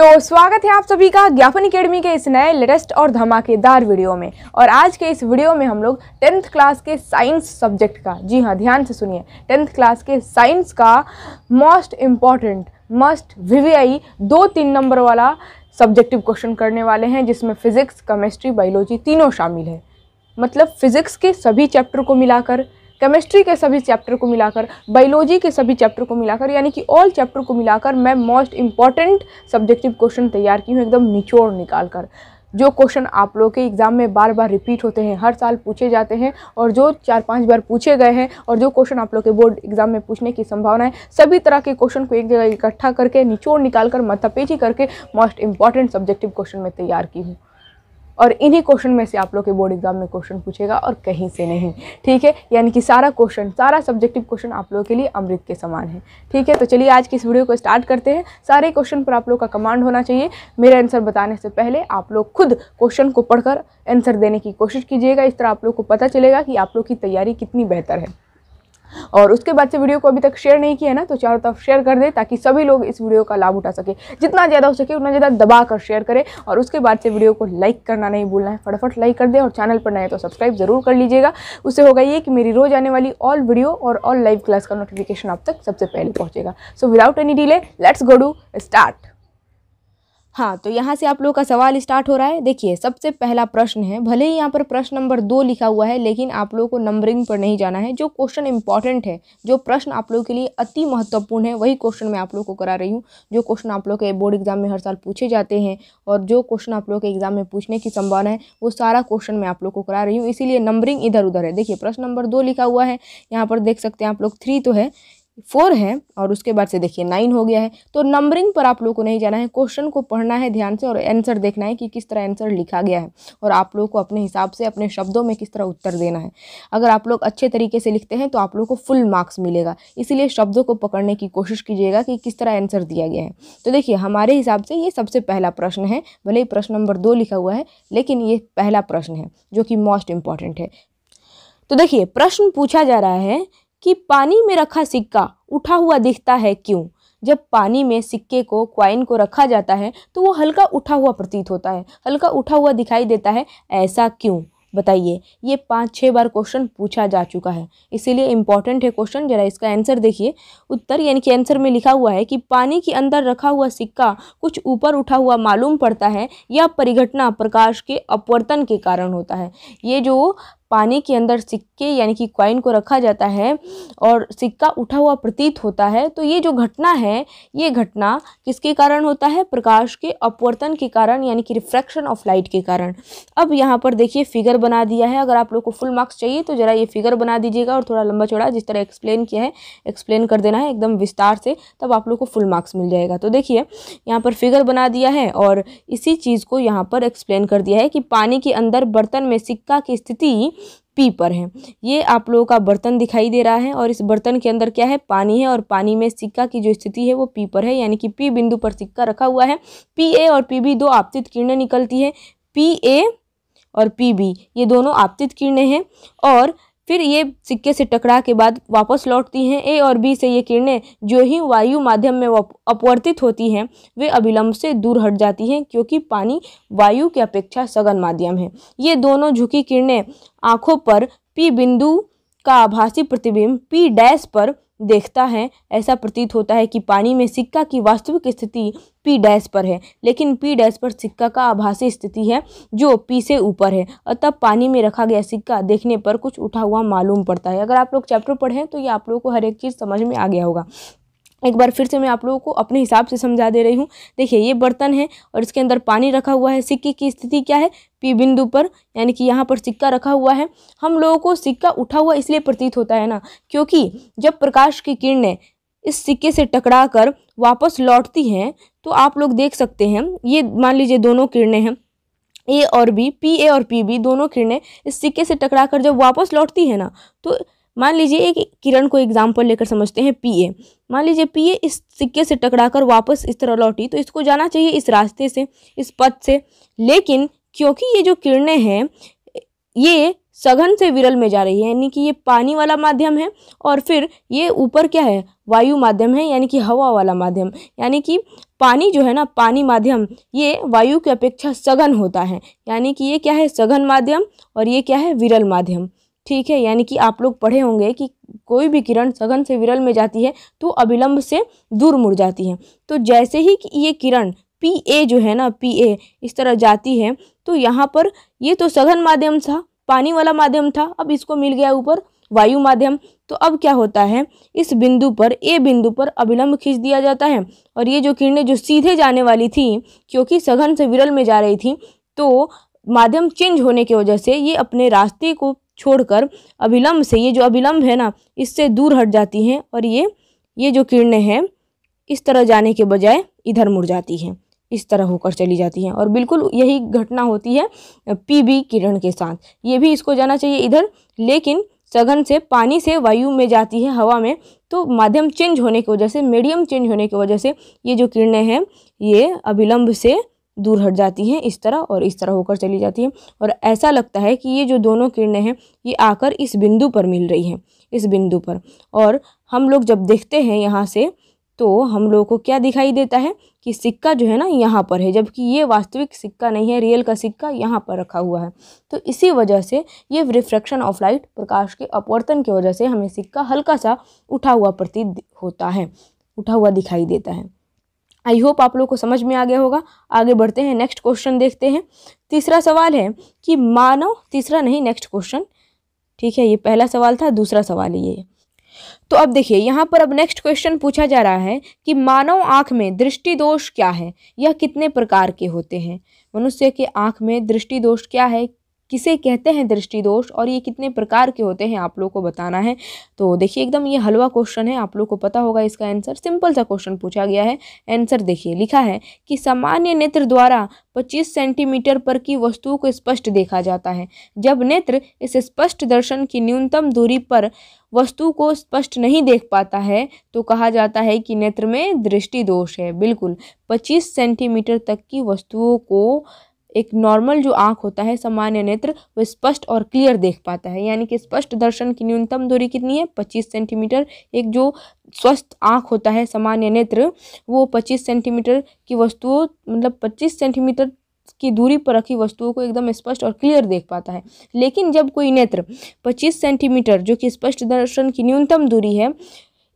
तो स्वागत है आप सभी का ज्ञापन अकेडमी के इस नए लेटेस्ट और धमाकेदार वीडियो में और आज के इस वीडियो में हम लोग टेंथ क्लास के साइंस सब्जेक्ट का जी हाँ ध्यान से सुनिए टेंथ क्लास के साइंस का मोस्ट इम्पॉर्टेंट मस्ट वी दो तीन नंबर वाला सब्जेक्टिव क्वेश्चन करने वाले हैं जिसमें फ़िज़िक्स केमिस्ट्री बायोलॉजी तीनों शामिल है मतलब फ़िज़िक्स के सभी चैप्टर को मिलाकर केमिस्ट्री के सभी चैप्टर को मिलाकर बायोलॉजी के सभी चैप्टर को मिलाकर यानी कि ऑल चैप्टर को मिलाकर मैं मोस्ट इंपॉर्टेंट सब्जेक्टिव क्वेश्चन तैयार की हूँ एकदम निचोड़ निकाल कर जो क्वेश्चन आप लोग के एग्ज़ाम में बार बार रिपीट होते हैं हर साल पूछे जाते हैं और जो चार पांच बार पूछे गए हैं और जो क्वेश्चन आप लोग के बोर्ड एग्ज़ाम में पूछने की संभावना है सभी तरह के क्वेश्चन को एक जगह इकट्ठा करके निचोड़ निकाल कर मथापेची करके मोस्ट इंपॉर्टेंट सब्जेक्टिव क्वेश्चन में तैयार की हूँ और इन्हीं क्वेश्चन में से आप लोग के बोर्ड एग्जाम में क्वेश्चन पूछेगा और कहीं से नहीं ठीक है यानी कि सारा क्वेश्चन सारा सब्जेक्टिव क्वेश्चन आप लोगों के लिए अमृत के समान है ठीक है तो चलिए आज की इस वीडियो को स्टार्ट करते हैं सारे क्वेश्चन पर आप लोग का कमांड होना चाहिए मेरे आंसर बताने से पहले आप लोग खुद क्वेश्चन को पढ़कर आंसर देने की कोशिश कीजिएगा इस तरह आप लोग को पता चलेगा कि आप लोग की तैयारी कितनी बेहतर है और उसके बाद से वीडियो को अभी तक शेयर नहीं किया है ना तो चारों तरफ शेयर कर दे ताकि सभी लोग इस वीडियो का लाभ उठा सके जितना ज़्यादा हो सके उतना ज़्यादा दबा कर शेयर करें और उसके बाद से वीडियो को लाइक करना नहीं भूलना है फटाफट लाइक कर दें और चैनल पर नए तो सब्सक्राइब ज़रूर कर लीजिएगा उससे होगा ये कि मेरी रोज़ आने वाली ऑल वीडियो और ऑल लाइव क्लास का नोटिफिकेशन आप तक सबसे पहले पहुँचेगा so without any delay let's go do start हाँ तो यहाँ से आप लोगों का सवाल स्टार्ट हो रहा है देखिए सबसे पहला प्रश्न है भले ही यहाँ पर प्रश्न नंबर दो लिखा हुआ है लेकिन आप लोगों को नंबरिंग पर नहीं जाना है जो क्वेश्चन इंपॉर्टेंट है जो प्रश्न आप लोगों के लिए अति महत्वपूर्ण है वही क्वेश्चन मैं आप लोग को करा रही हूँ जो क्वेश्चन आप लोग के बोर्ड एग्जाम में हर साल पूछे जाते हैं और जो क्वेश्चन आप लोग के एग्जाम में पूछने की संभावना है वो सारा क्वेश्चन मैं आप लोग को करा रही हूँ इसीलिए नंबरिंग इधर उधर है देखिए प्रश्न नंबर दो लिखा हुआ है यहाँ पर देख सकते हैं आप लोग थ्री तो है फोर है और उसके बाद से देखिए नाइन हो गया है तो नंबरिंग पर आप लोग को नहीं जाना है क्वेश्चन को पढ़ना है ध्यान से और आंसर देखना है कि किस तरह आंसर लिखा गया है और आप लोगों को अपने हिसाब से अपने शब्दों में किस तरह उत्तर देना है अगर आप लोग अच्छे तरीके से लिखते हैं तो आप लोग को फुल मार्क्स मिलेगा इसीलिए शब्दों को पकड़ने की कोशिश कीजिएगा कि किस तरह आंसर दिया गया है तो देखिए हमारे हिसाब से ये सबसे पहला प्रश्न है भले ही प्रश्न नंबर दो लिखा हुआ है लेकिन ये पहला प्रश्न है जो कि मोस्ट इम्पॉर्टेंट है तो देखिए प्रश्न पूछा जा रहा है कि पानी में रखा सिक्का उठा हुआ दिखता है क्यों जब पानी में सिक्के को क्वाइन को रखा जाता है तो वो हल्का उठा हुआ प्रतीत होता है हल्का उठा हुआ दिखाई देता है ऐसा क्यों बताइए ये पाँच छः बार क्वेश्चन पूछा जा चुका है इसीलिए इम्पॉर्टेंट है क्वेश्चन जरा इसका आंसर देखिए उत्तर यानी कि आंसर में लिखा हुआ है कि पानी के अंदर रखा हुआ सिक्का कुछ ऊपर उठा हुआ मालूम पड़ता है या परिघटना प्रकाश के अपवर्तन के कारण होता है ये जो पानी के अंदर सिक्के यानी कि क्वाइन को रखा जाता है और सिक्का उठा हुआ प्रतीत होता है तो ये जो घटना है ये घटना किसके कारण होता है प्रकाश के अपवर्तन के कारण यानी कि रिफ्रैक्शन ऑफ लाइट के कारण अब यहाँ पर देखिए फिगर बना दिया है अगर आप लोग को फुल मार्क्स चाहिए तो ज़रा ये फिगर बना दीजिएगा और थोड़ा लंबा चौड़ा जिस तरह एक्सप्लेन किया है एक्सप्लेन कर देना है एकदम विस्तार से तब आप लोग को फुल मार्क्स मिल जाएगा तो देखिए यहाँ पर फिगर बना दिया है और इसी चीज़ को यहाँ पर एक्सप्लेन कर दिया है कि पानी के अंदर बर्तन में सिक्का की स्थिति पी पर है ये आप लोगों का बर्तन दिखाई दे रहा है और इस बर्तन के अंदर क्या है पानी है और पानी में सिक्का की जो स्थिति है वो पी पर है यानी कि पी बिंदु पर सिक्का रखा हुआ है पी ए और पी बी दो आपतित किरणें निकलती है पी ए और पी बी ये दोनों आपतित किरणें हैं और फिर ये सिक्के से टकरा के बाद वापस लौटती हैं ए और बी से ये किरणें जो ही वायु माध्यम में अपवर्तित होती हैं वे अभिलंब से दूर हट जाती हैं क्योंकि पानी वायु की अपेक्षा सघन माध्यम है ये दोनों झुकी किरणें आँखों पर पी बिंदु का आभासी प्रतिबिंब पी डैश पर देखता है ऐसा प्रतीत होता है कि पानी में सिक्का की वास्तविक स्थिति पी डैश पर है लेकिन पी डैश पर सिक्का का आभासी स्थिति है जो पी से ऊपर है अतः पानी में रखा गया सिक्का देखने पर कुछ उठा हुआ मालूम पड़ता है अगर आप लोग चैप्टर पढ़ें तो ये आप लोगों को हर एक चीज़ समझ में आ गया होगा एक बार फिर से मैं आप लोगों को अपने हिसाब से समझा दे रही हूँ देखिए ये बर्तन है और इसके अंदर पानी रखा हुआ है सिक्के की स्थिति क्या है पी बिंदु पर यानी कि यहाँ पर सिक्का रखा हुआ है हम लोगों को सिक्का उठा हुआ इसलिए प्रतीत होता है ना क्योंकि जब प्रकाश की किरणें इस सिक्के से टकरा कर वापस लौटती हैं तो आप लोग देख सकते हैं ये मान लीजिए दोनों किरणें हैं ए और बी पी ए और पी बी दोनों किरणें इस सिक्के से टकरा कर जब वापस लौटती है ना तो मान लीजिए एक किरण को एग्जाम्पल लेकर समझते हैं पी ए मान लीजिए पी ए इस सिक्के से टकराकर वापस इस तरह लौटी तो इसको जाना चाहिए इस रास्ते से इस पथ से लेकिन क्योंकि ये जो किरणें हैं ये सघन से विरल में जा रही है यानी कि ये पानी वाला माध्यम है और फिर ये ऊपर क्या है वायु माध्यम है यानी कि हवा वाला माध्यम यानी कि पानी जो है ना पानी माध्यम ये वायु की अपेक्षा सघन होता है यानी कि ये क्या है सघन माध्यम और ये क्या है विरल माध्यम ठीक है यानी कि आप लोग पढ़े होंगे कि कोई भी किरण सघन से विरल में जाती है तो अविलंब से दूर मुड़ जाती है तो जैसे ही कि ये किरण पी ए जो है ना पी ए इस तरह जाती है तो यहाँ पर ये तो सघन माध्यम था पानी वाला माध्यम था अब इसको मिल गया ऊपर वायु माध्यम तो अब क्या होता है इस बिंदु पर ए बिंदु पर अभिलंब खींच दिया जाता है और ये जो किरणें जो सीधे जाने वाली थी क्योंकि सघन से विरल में जा रही थी तो माध्यम चेंज होने की वजह से ये अपने रास्ते को छोड़कर अभिलम्ब से ये जो अभिलंब है ना इससे दूर हट जाती हैं और ये ये जो किरणें हैं इस तरह जाने के बजाय इधर मुड़ जाती हैं इस तरह होकर चली जाती हैं और बिल्कुल यही घटना होती है पीबी किरण के साथ ये भी इसको जाना चाहिए इधर लेकिन सघन से पानी से वायु में जाती है हवा में तो माध्यम चेंज होने की वजह से मीडियम चेंज होने की वजह से ये जो किरणें हैं ये अभिलंब से दूर हट जाती हैं इस तरह और इस तरह होकर चली जाती है और ऐसा लगता है कि ये जो दोनों किरणें हैं ये आकर इस बिंदु पर मिल रही हैं इस बिंदु पर और हम लोग जब देखते हैं यहाँ से तो हम लोगों को क्या दिखाई देता है कि सिक्का जो है ना यहाँ पर है जबकि ये वास्तविक सिक्का नहीं है रियल का सिक्का यहाँ पर रखा हुआ है तो इसी वजह से ये रिफ्रैक्शन ऑफ लाइट प्रकाश के अपवर्तन की वजह से हमें सिक्का हल्का सा उठा हुआ प्रतीत होता है उठा हुआ दिखाई देता है आई होप आप लोग को समझ में आ गया होगा आगे बढ़ते हैं नेक्स्ट क्वेश्चन देखते हैं तीसरा सवाल है कि मानव तीसरा नहीं नेक्स्ट क्वेश्चन ठीक है ये पहला सवाल था दूसरा सवाल ये तो अब देखिए यहाँ पर अब नेक्स्ट क्वेश्चन पूछा जा रहा है कि मानव आँख में दृष्टि दोष क्या है यह कितने प्रकार के होते हैं मनुष्य के आँख में दृष्टि दोष क्या है किसे कहते हैं दृष्टि दोष और ये कितने प्रकार के होते हैं आप लोग को बताना है तो देखिए एकदम ये हलवा क्वेश्चन है आप लोग को पता होगा इसका आंसर सिंपल सा क्वेश्चन पूछा गया है आंसर देखिए लिखा है कि सामान्य नेत्र द्वारा 25 सेंटीमीटर पर की वस्तुओं को स्पष्ट देखा जाता है जब नेत्र इस स्पष्ट दर्शन की न्यूनतम दूरी पर वस्तु को स्पष्ट नहीं देख पाता है तो कहा जाता है कि नेत्र में दृष्टि दोष है बिल्कुल 25 सेंटीमीटर तक की वस्तुओं को एक नॉर्मल जो आँख होता है सामान्य नेत्र वो स्पष्ट और क्लियर देख पाता है यानी कि स्पष्ट दर्शन की न्यूनतम दूरी कितनी है पच्चीस सेंटीमीटर एक जो स्वस्थ आँख होता है सामान्य नेत्र वो पच्चीस सेंटीमीटर की वस्तुओं मतलब पच्चीस सेंटीमीटर की दूरी पर रखी वस्तुओं को एकदम स्पष्ट और क्लियर देख पाता है लेकिन जब कोई नेत्र 25 सेंटीमीटर जो कि स्पष्ट दर्शन की न्यूनतम दूरी है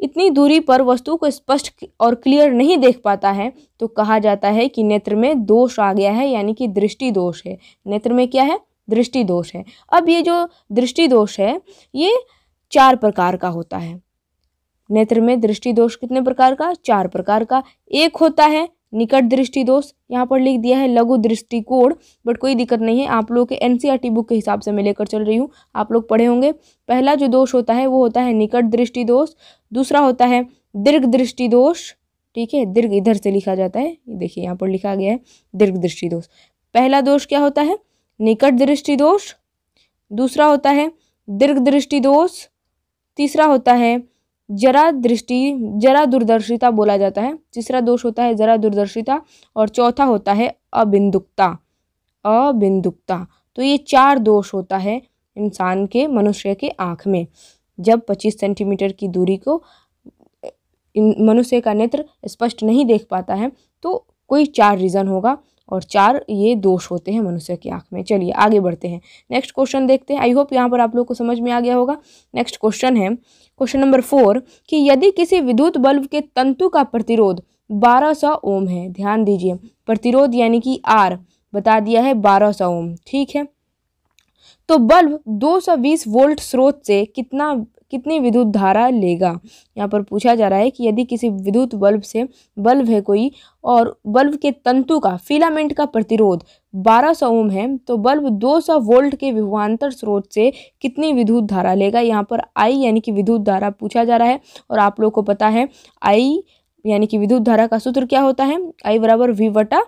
इतनी दूरी पर वस्तु को स्पष्ट और क्लियर नहीं देख पाता है तो कहा जाता है कि नेत्र में दोष आ गया है यानी कि दृष्टि दोष है नेत्र में क्या है दृष्टि दोष है अब ये जो दृष्टि दोष है ये चार प्रकार का होता है नेत्र में दृष्टि दोष कितने प्रकार का चार प्रकार का एक होता है निकट दृष्टि दोष यहाँ पर लिख दिया है लघु दृष्टिकोण बट कोई दिक्कत नहीं है आप लोगों के एन बुक e के हिसाब से मैं लेकर चल रही हूँ आप लोग पढ़े होंगे पहला जो दोष होता है वो होता है निकट दृष्टि दोष दूसरा होता है दीर्घ दृष्टि दोष ठीक है दीर्घ इधर से लिखा जाता है देखिए यहाँ पर लिखा गया है दीर्घ दृष्टि दोष पहला दोष क्या होता है निकट दृष्टि दोष दूसरा होता है दीर्घ दृष्टि दोष तीसरा होता है जरा दृष्टि जरा दूरदर्शिता बोला जाता है तीसरा दोष होता है जरा दूरदर्शिता और चौथा होता है अबिंदुकता अबिंदुकता तो ये चार दोष होता है इंसान के मनुष्य के आँख में जब 25 सेंटीमीटर की दूरी को मनुष्य का नेत्र स्पष्ट नहीं देख पाता है तो कोई चार रीज़न होगा और चार ये दोष होते हैं मनुष्य की आँख में चलिए आगे बढ़ते हैं नेक्स्ट क्वेश्चन देखते हैं आई होप यहाँ पर आप लोग को समझ में आ गया होगा नेक्स्ट क्वेश्चन है क्वेश्चन नंबर फोर कि यदि किसी विद्युत बल्ब के तंतु का प्रतिरोध 1200 ओम है ध्यान दीजिए प्रतिरोध यानी कि आर बता दिया है 1200 ओम ठीक है तो बल्ब 220 वोल्ट स्रोत से कितना कितनी विद्युत धारा लेगा यहाँ पर पूछा जा रहा है कि यदि किसी विद्युत बल्ब से बल्ब है कोई और बल्ब के तंतु का फिलामेंट का प्रतिरोध 1200 ओम है तो बल्ब 200 वोल्ट के विभवान्तर स्रोत से कितनी विद्युत धारा लेगा यहाँ पर आई यानी कि विद्युत धारा पूछा जा रहा है और आप लोग को पता है आई यानी कि विद्युत धारा का सूत्र क्या होता है आई बराबर वी वटा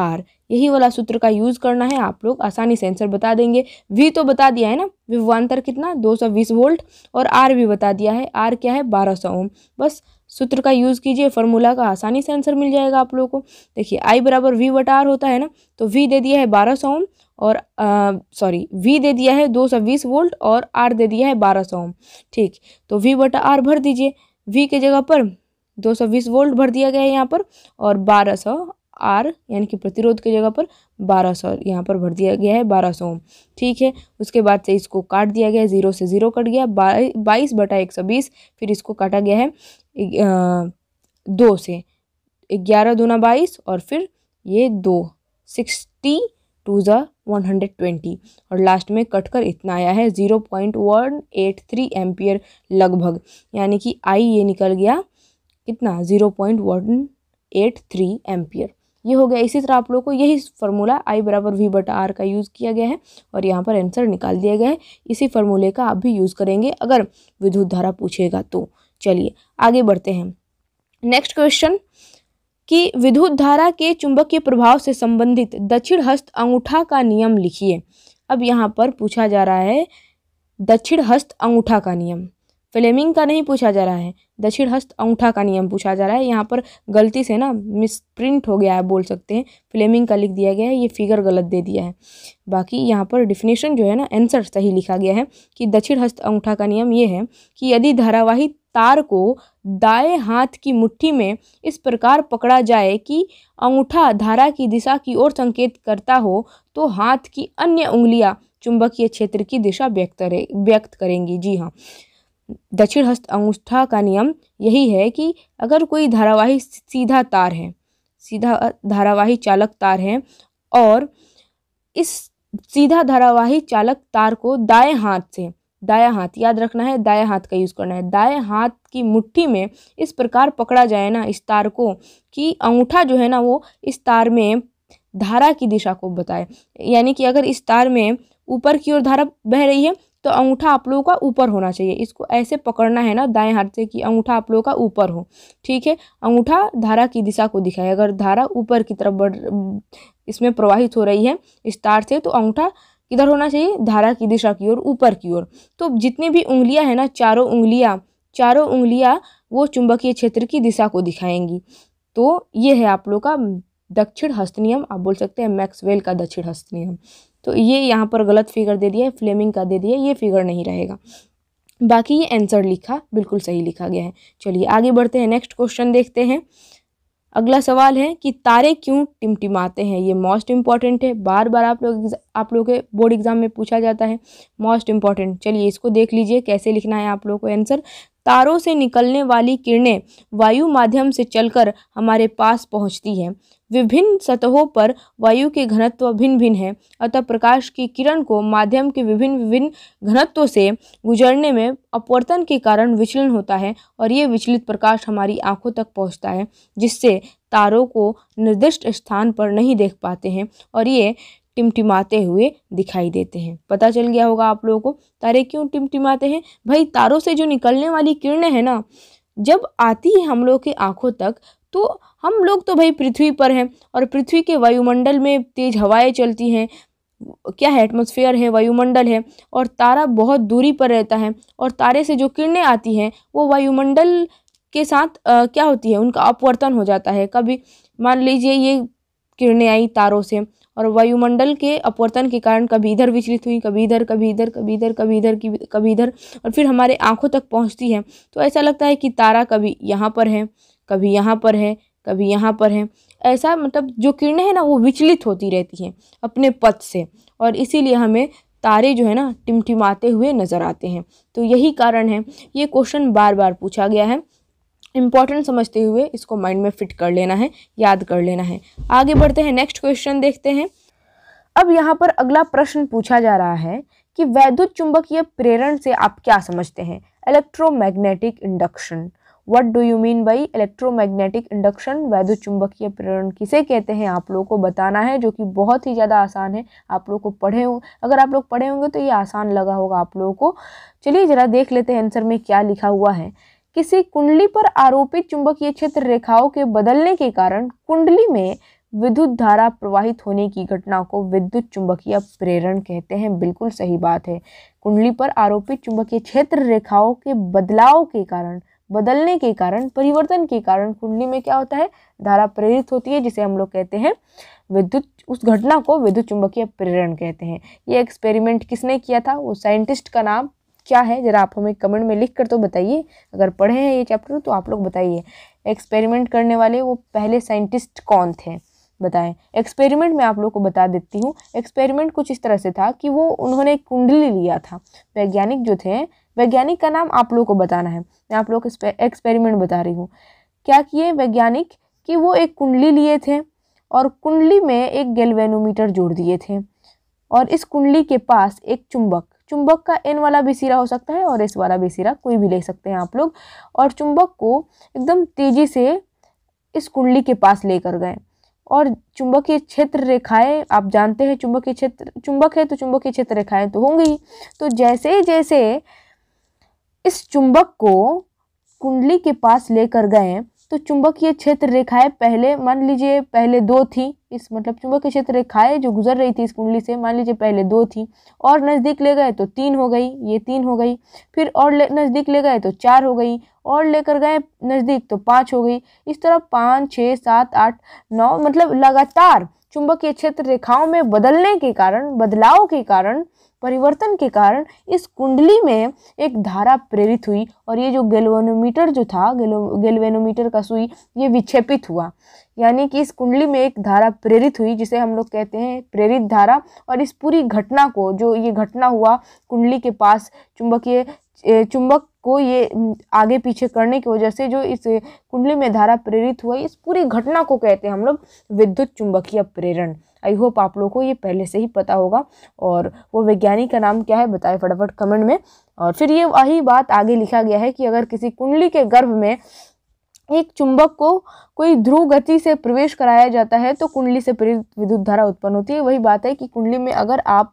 आर यही वाला सूत्र का यूज करना है आप लोग आसानी से आंसर बता देंगे वी तो बता दिया है ना विभवान्तर कितना 220 वोल्ट और आर भी बता दिया है आर क्या है 1200 ओम बस सूत्र का यूज़ कीजिए फॉर्मूला का आसानी से आंसर मिल जाएगा आप लोगों को देखिए आई बराबर वी वट आर होता है ना तो वी दे दिया है बारह सौ ओम और सॉरी वी दे दिया है दो सौ बीस वोल्ट और आर दे दिया है बारह सौ ओम ठीक तो वी वट आर भर दीजिए वी के जगह पर दो सौ बीस वोल्ट भर दिया गया है यहाँ पर और बारह सौ आर यानी कि प्रतिरोध की जगह पर बारह सौ यहाँ पर भर दिया गया है बारह सौ ठीक है उसके बाद से इसको काट दिया गया है ज़ीरो से ज़ीरो कट गया बाई बाईस बटा एक सौ बीस फिर इसको काटा गया है दो से ग्यारह दूना बाईस और फिर ये दो सिक्सटी टू ज़ा वन हंड्रेड ट्वेंटी और लास्ट में कट कर इतना आया है zero point one eight three ampere लगभग यानी कि आई ये निकल गया कितना zero point one eight three ampere ये हो गया इसी तरह आप लोग को यही फार्मूला आई बराबर वी बट आर का यूज़ किया गया है और यहाँ पर आंसर निकाल दिया गया है इसी फार्मूले का आप भी यूज़ करेंगे अगर विद्युत धारा पूछेगा तो चलिए आगे बढ़ते हैं नेक्स्ट क्वेश्चन कि विद्युत धारा के चुंबकीय प्रभाव से संबंधित दक्षिण हस्त अंगूठा का नियम लिखिए अब यहाँ पर पूछा जा रहा है दक्षिण हस्त अंगूठा का नियम फ्लेमिंग का नहीं पूछा जा रहा है दक्षिण हस्त अंगूठा का नियम पूछा जा रहा है यहाँ पर गलती से ना मिस प्रिंट हो गया है बोल सकते हैं फ्लेमिंग का लिख दिया गया है ये फिगर गलत दे दिया है बाकी यहाँ पर डिफिनेशन जो है ना आंसर सही लिखा गया है कि दक्षिण हस्त अंगूठा का नियम ये है कि यदि धारावाही तार को दाएँ हाथ की मुठ्ठी में इस प्रकार पकड़ा जाए कि अंगूठा धारा की दिशा की ओर संकेत करता हो तो हाथ की अन्य उंगलियाँ चुंबकीय क्षेत्र की दिशा व्यक्त व्यक्त करेंगी जी हाँ दक्षिण हस्त अंगूठा का नियम यही है कि अगर कोई धारावाही सीधा तार है सीधा धारावाही चालक तार है और इस सीधा धारावाही चालक तार को दाएं हाथ से दाया हाथ याद रखना है दाया हाथ का यूज़ करना है दाए हाथ की मुट्ठी में इस प्रकार पकड़ा जाए ना इस तार को कि अंगूठा जो है ना वो इस तार में धारा की दिशा को बताए यानी कि अगर इस तार में ऊपर की ओर धारा बह रही है तो अंगूठा आप लोगों का ऊपर होना चाहिए इसको ऐसे पकड़ना है ना दाएं हाथ से कि अंगूठा आप लोगों का ऊपर हो ठीक है अंगूठा धारा की दिशा को दिखाए अगर धारा ऊपर की तरफ बढ़ इसमें प्रवाहित हो रही है इस तार से तो अंगूठा किधर होना चाहिए धारा की दिशा की ओर ऊपर की ओर तो जितनी भी उंगलियाँ हैं ना चारों उंगलियाँ चारों उंगलियाँ वो चुंबकीय क्षेत्र की दिशा को दिखाएंगी तो ये है आप लोग का दक्षिण हस्त नियम आप बोल सकते हैं मैक्सवेल का दक्षिण हस्त नियम तो ये यहाँ पर गलत फिगर दे दिया है फ्लेमिंग का दे दिया ये फिगर नहीं रहेगा बाकी ये आंसर लिखा बिल्कुल सही लिखा गया है चलिए आगे बढ़ते हैं नेक्स्ट क्वेश्चन देखते हैं अगला सवाल है कि तारे क्यों टिमटिमाते हैं ये मोस्ट इम्पॉर्टेंट है बार बार आप लोग आप लोगों के बोर्ड एग्जाम में पूछा जाता है मोस्ट इम्पॉर्टेंट चलिए इसको देख लीजिए कैसे लिखना है आप लोगों को आंसर तारों से निकलने वाली किरणें वायु माध्यम से चलकर हमारे पास पहुंचती है विभिन्न सतहों पर वायु के घनत्व भिन्न भिन्न है अतः प्रकाश की किरण को माध्यम के विभिन्न विभिन्न घनत्वों से गुजरने में अपवर्तन के कारण विचलन होता है और ये विचलित प्रकाश हमारी आंखों तक पहुंचता है जिससे तारों को निर्दिष्ट स्थान पर नहीं देख पाते हैं और ये टिमटिमाते हुए दिखाई देते हैं पता चल गया होगा आप लोगों को तारे क्यों टिमटिमाते हैं भाई तारों से जो निकलने वाली किरणें हैं ना जब आती है हम लोग की आँखों तक तो हम लोग तो भाई पृथ्वी पर हैं और पृथ्वी के वायुमंडल में तेज़ हवाएं चलती हैं क्या है एटमोसफियर है वायुमंडल है और तारा बहुत दूरी पर रहता है और तारे से जो किरणें आती हैं वो वायुमंडल के साथ आ, क्या होती है उनका अपवर्तन हो जाता है कभी मान लीजिए ये किरणें आई तारों से और वायुमंडल के अपवर्तन के कारण कभी इधर विचलित हुई कभी इधर कभी इधर कभी इधर कभी इधर कभी इधर और फिर हमारे आँखों तक पहुँचती है तो ऐसा लगता है कि तारा कभी यहाँ पर है कभी यहाँ पर है कभी यहाँ पर है ऐसा मतलब जो किरणें हैं ना वो विचलित होती रहती हैं अपने पथ से और इसीलिए हमें तारे जो है ना टिमटिमाते हुए नज़र आते हैं तो यही कारण है ये क्वेश्चन बार बार पूछा गया है इम्पॉर्टेंट समझते हुए इसको माइंड में फिट कर लेना है याद कर लेना है आगे बढ़ते हैं नेक्स्ट क्वेश्चन देखते हैं अब यहाँ पर अगला प्रश्न पूछा जा रहा है कि वैद्युत चुंबकीय प्रेरण से आप क्या समझते हैं electromagnetic induction what do you mean by electromagnetic induction वैद्युत चुंबकीय प्रेरण किसे कहते हैं आप लोगों को बताना है जो कि बहुत ही ज़्यादा आसान है आप लोगों को पढ़े हों अगर आप लोग पढ़े होंगे तो ये आसान लगा होगा आप लोगों को चलिए ज़रा देख लेते हैं आंसर में क्या लिखा हुआ है किसी कुंडली पर आरोपित चुंबकीय क्षेत्र रेखाओं के बदलने के कारण कुंडली में विद्युत धारा प्रवाहित होने की घटना को विद्युत चुंबकीय प्रेरण कहते हैं बिल्कुल सही बात है कुंडली पर आरोपित चुंबकीय क्षेत्र रेखाओं के बदलाव के कारण बदलने के कारण परिवर्तन के कारण कुंडली में क्या होता है धारा प्रेरित होती है जिसे हम लोग कहते हैं विद्युत उस घटना को विद्युत चुंबकीय प्रेरण कहते हैं ये एक्सपेरिमेंट किसने किया था वो साइंटिस्ट का नाम क्या है ज़रा आप हमें कमेंट में लिख कर तो बताइए अगर पढ़े हैं ये चैप्टर तो आप लोग बताइए एक्सपेरिमेंट करने वाले वो पहले साइंटिस्ट कौन थे बताएं एक्सपेरिमेंट में आप लोग को बता देती हूँ एक्सपेरिमेंट कुछ इस तरह से था कि वो उन्होंने एक कुंडली लिया था वैज्ञानिक जो थे वैज्ञानिक का नाम आप लोगों को बताना है मैं आप लोग एक्सपेरिमेंट बता रही हूँ क्या किए वैज्ञानिक कि वो एक कुंडली लिए थे और कुंडली में एक गेलवेनोमीटर जोड़ दिए थे और इस कुंडली के पास एक चुंबक चुंबक का एन वाला भी सिरा हो सकता है और एस वाला भी सिरा कोई भी ले सकते हैं आप लोग और चुंबक को एकदम तेज़ी से इस कुंडली के पास लेकर गए और चुंबकीय क्षेत्र रेखाएं आप जानते हैं चुंबकीय क्षेत्र चुंबक है तो चुंबकीय क्षेत्र रेखाएं तो होंगी ही तो जैसे जैसे इस चुंबक को कुंडली के पास लेकर गए तो चुंबकीय क्षेत्र रेखाएं पहले मान लीजिए पहले दो थी इस मतलब चुंबकीय क्षेत्र रेखाएं जो गुजर रही थी इस कुंडली से मान लीजिए पहले दो थी और नज़दीक ले गए तो तीन हो गई ये तीन हो गई फिर और नज़दीक ले गए तो चार हो गई और लेकर गए नज़दीक तो पाँच हो गई इस तरह पाँच छः सात आठ नौ मतलब लगातार चुंबकीय क्षेत्र रेखाओं में बदलने के कारण बदलाव के कारण परिवर्तन के कारण इस कुंडली में एक धारा प्रेरित हुई और ये जो गेलवेनोमीटर जो था गेलो गेलवेनोमीटर का सुई ये विक्षेपित हुआ यानी कि इस कुंडली में एक धारा प्रेरित हुई जिसे हम लोग कहते हैं प्रेरित धारा और इस पूरी घटना को जो ये घटना हुआ कुंडली के पास चुंबकीय चुंबक को ये आगे पीछे करने की वजह से जो इस कुंडली में धारा प्रेरित हुआ इस पूरी घटना को कहते हैं हम लोग विद्युत चुंबकीय प्रेरण आई होप आप लोगों को ये पहले से ही पता होगा और वो वैज्ञानिक का नाम क्या है बताए फटाफट कमेंट में और फिर ये वही बात आगे लिखा गया है कि अगर किसी कुंडली के गर्भ में एक चुंबक को कोई ध्रुव गति से प्रवेश कराया जाता है तो कुंडली से प्रेरित विद्युत धारा उत्पन्न होती है वही बात है कि कुंडली में अगर आप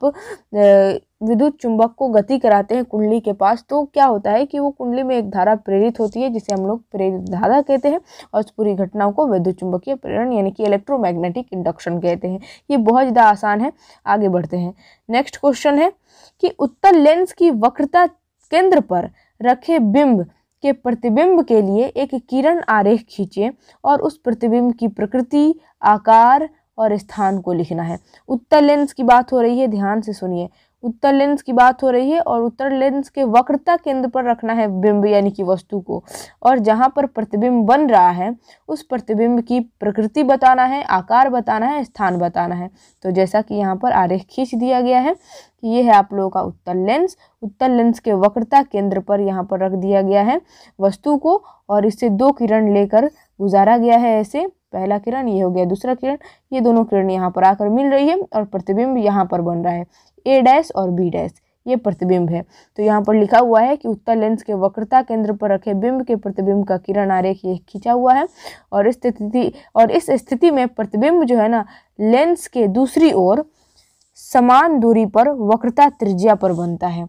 विद्युत चुंबक को गति कराते हैं कुंडली के पास तो क्या होता है कि वो कुंडली में एक धारा प्रेरित होती है जिसे हम लोग प्रेरित धारा कहते हैं और उस पूरी घटनाओं को विद्युत चुंबकीय प्रेरण यानी कि इलेक्ट्रोमैग्नेटिक इंडक्शन कहते हैं ये बहुत ज़्यादा आसान है आगे बढ़ते हैं नेक्स्ट क्वेश्चन है कि उत्तर लेंस की वक्रता केंद्र पर रखे बिंब के प्रतिबिंब के लिए एक किरण आरेख खींचे और उस प्रतिबिंब की प्रकृति आकार और स्थान को लिखना है उत्तर लेंस की बात हो रही है ध्यान से सुनिए उत्तर लेंस की बात हो रही है और उत्तर लेंस के वक्रता केंद्र पर रखना है बिंब यानी कि वस्तु को और जहाँ पर प्रतिबिंब बन रहा है उस प्रतिबिंब की प्रकृति बताना है आकार बताना है स्थान बताना है तो जैसा कि यहाँ पर आरेख खींच दिया गया है कि ये है आप लोगों का उत्तर लेंस उत्तर लेंस के वक्रता केंद्र पर यहाँ पर रख दिया गया है वस्तु को और इससे दो किरण लेकर गुजारा गया है ऐसे पहला किरण ये हो गया दूसरा किरण ये दोनों किरण यहाँ पर आकर मिल रही है और प्रतिबिंब यहाँ पर बन रहा है ए डैश और बी डैश ये प्रतिबिंब है तो यहाँ पर लिखा हुआ है कि उत्तर लेंस के वक्रता केंद्र पर रखे बिंब के प्रतिबिंब का किरण आरेख ये खींचा हुआ है और इस स्थिति और इस स्थिति में प्रतिबिंब जो है ना लेंस के दूसरी ओर समान दूरी पर वक्रता त्रिज्या पर बनता है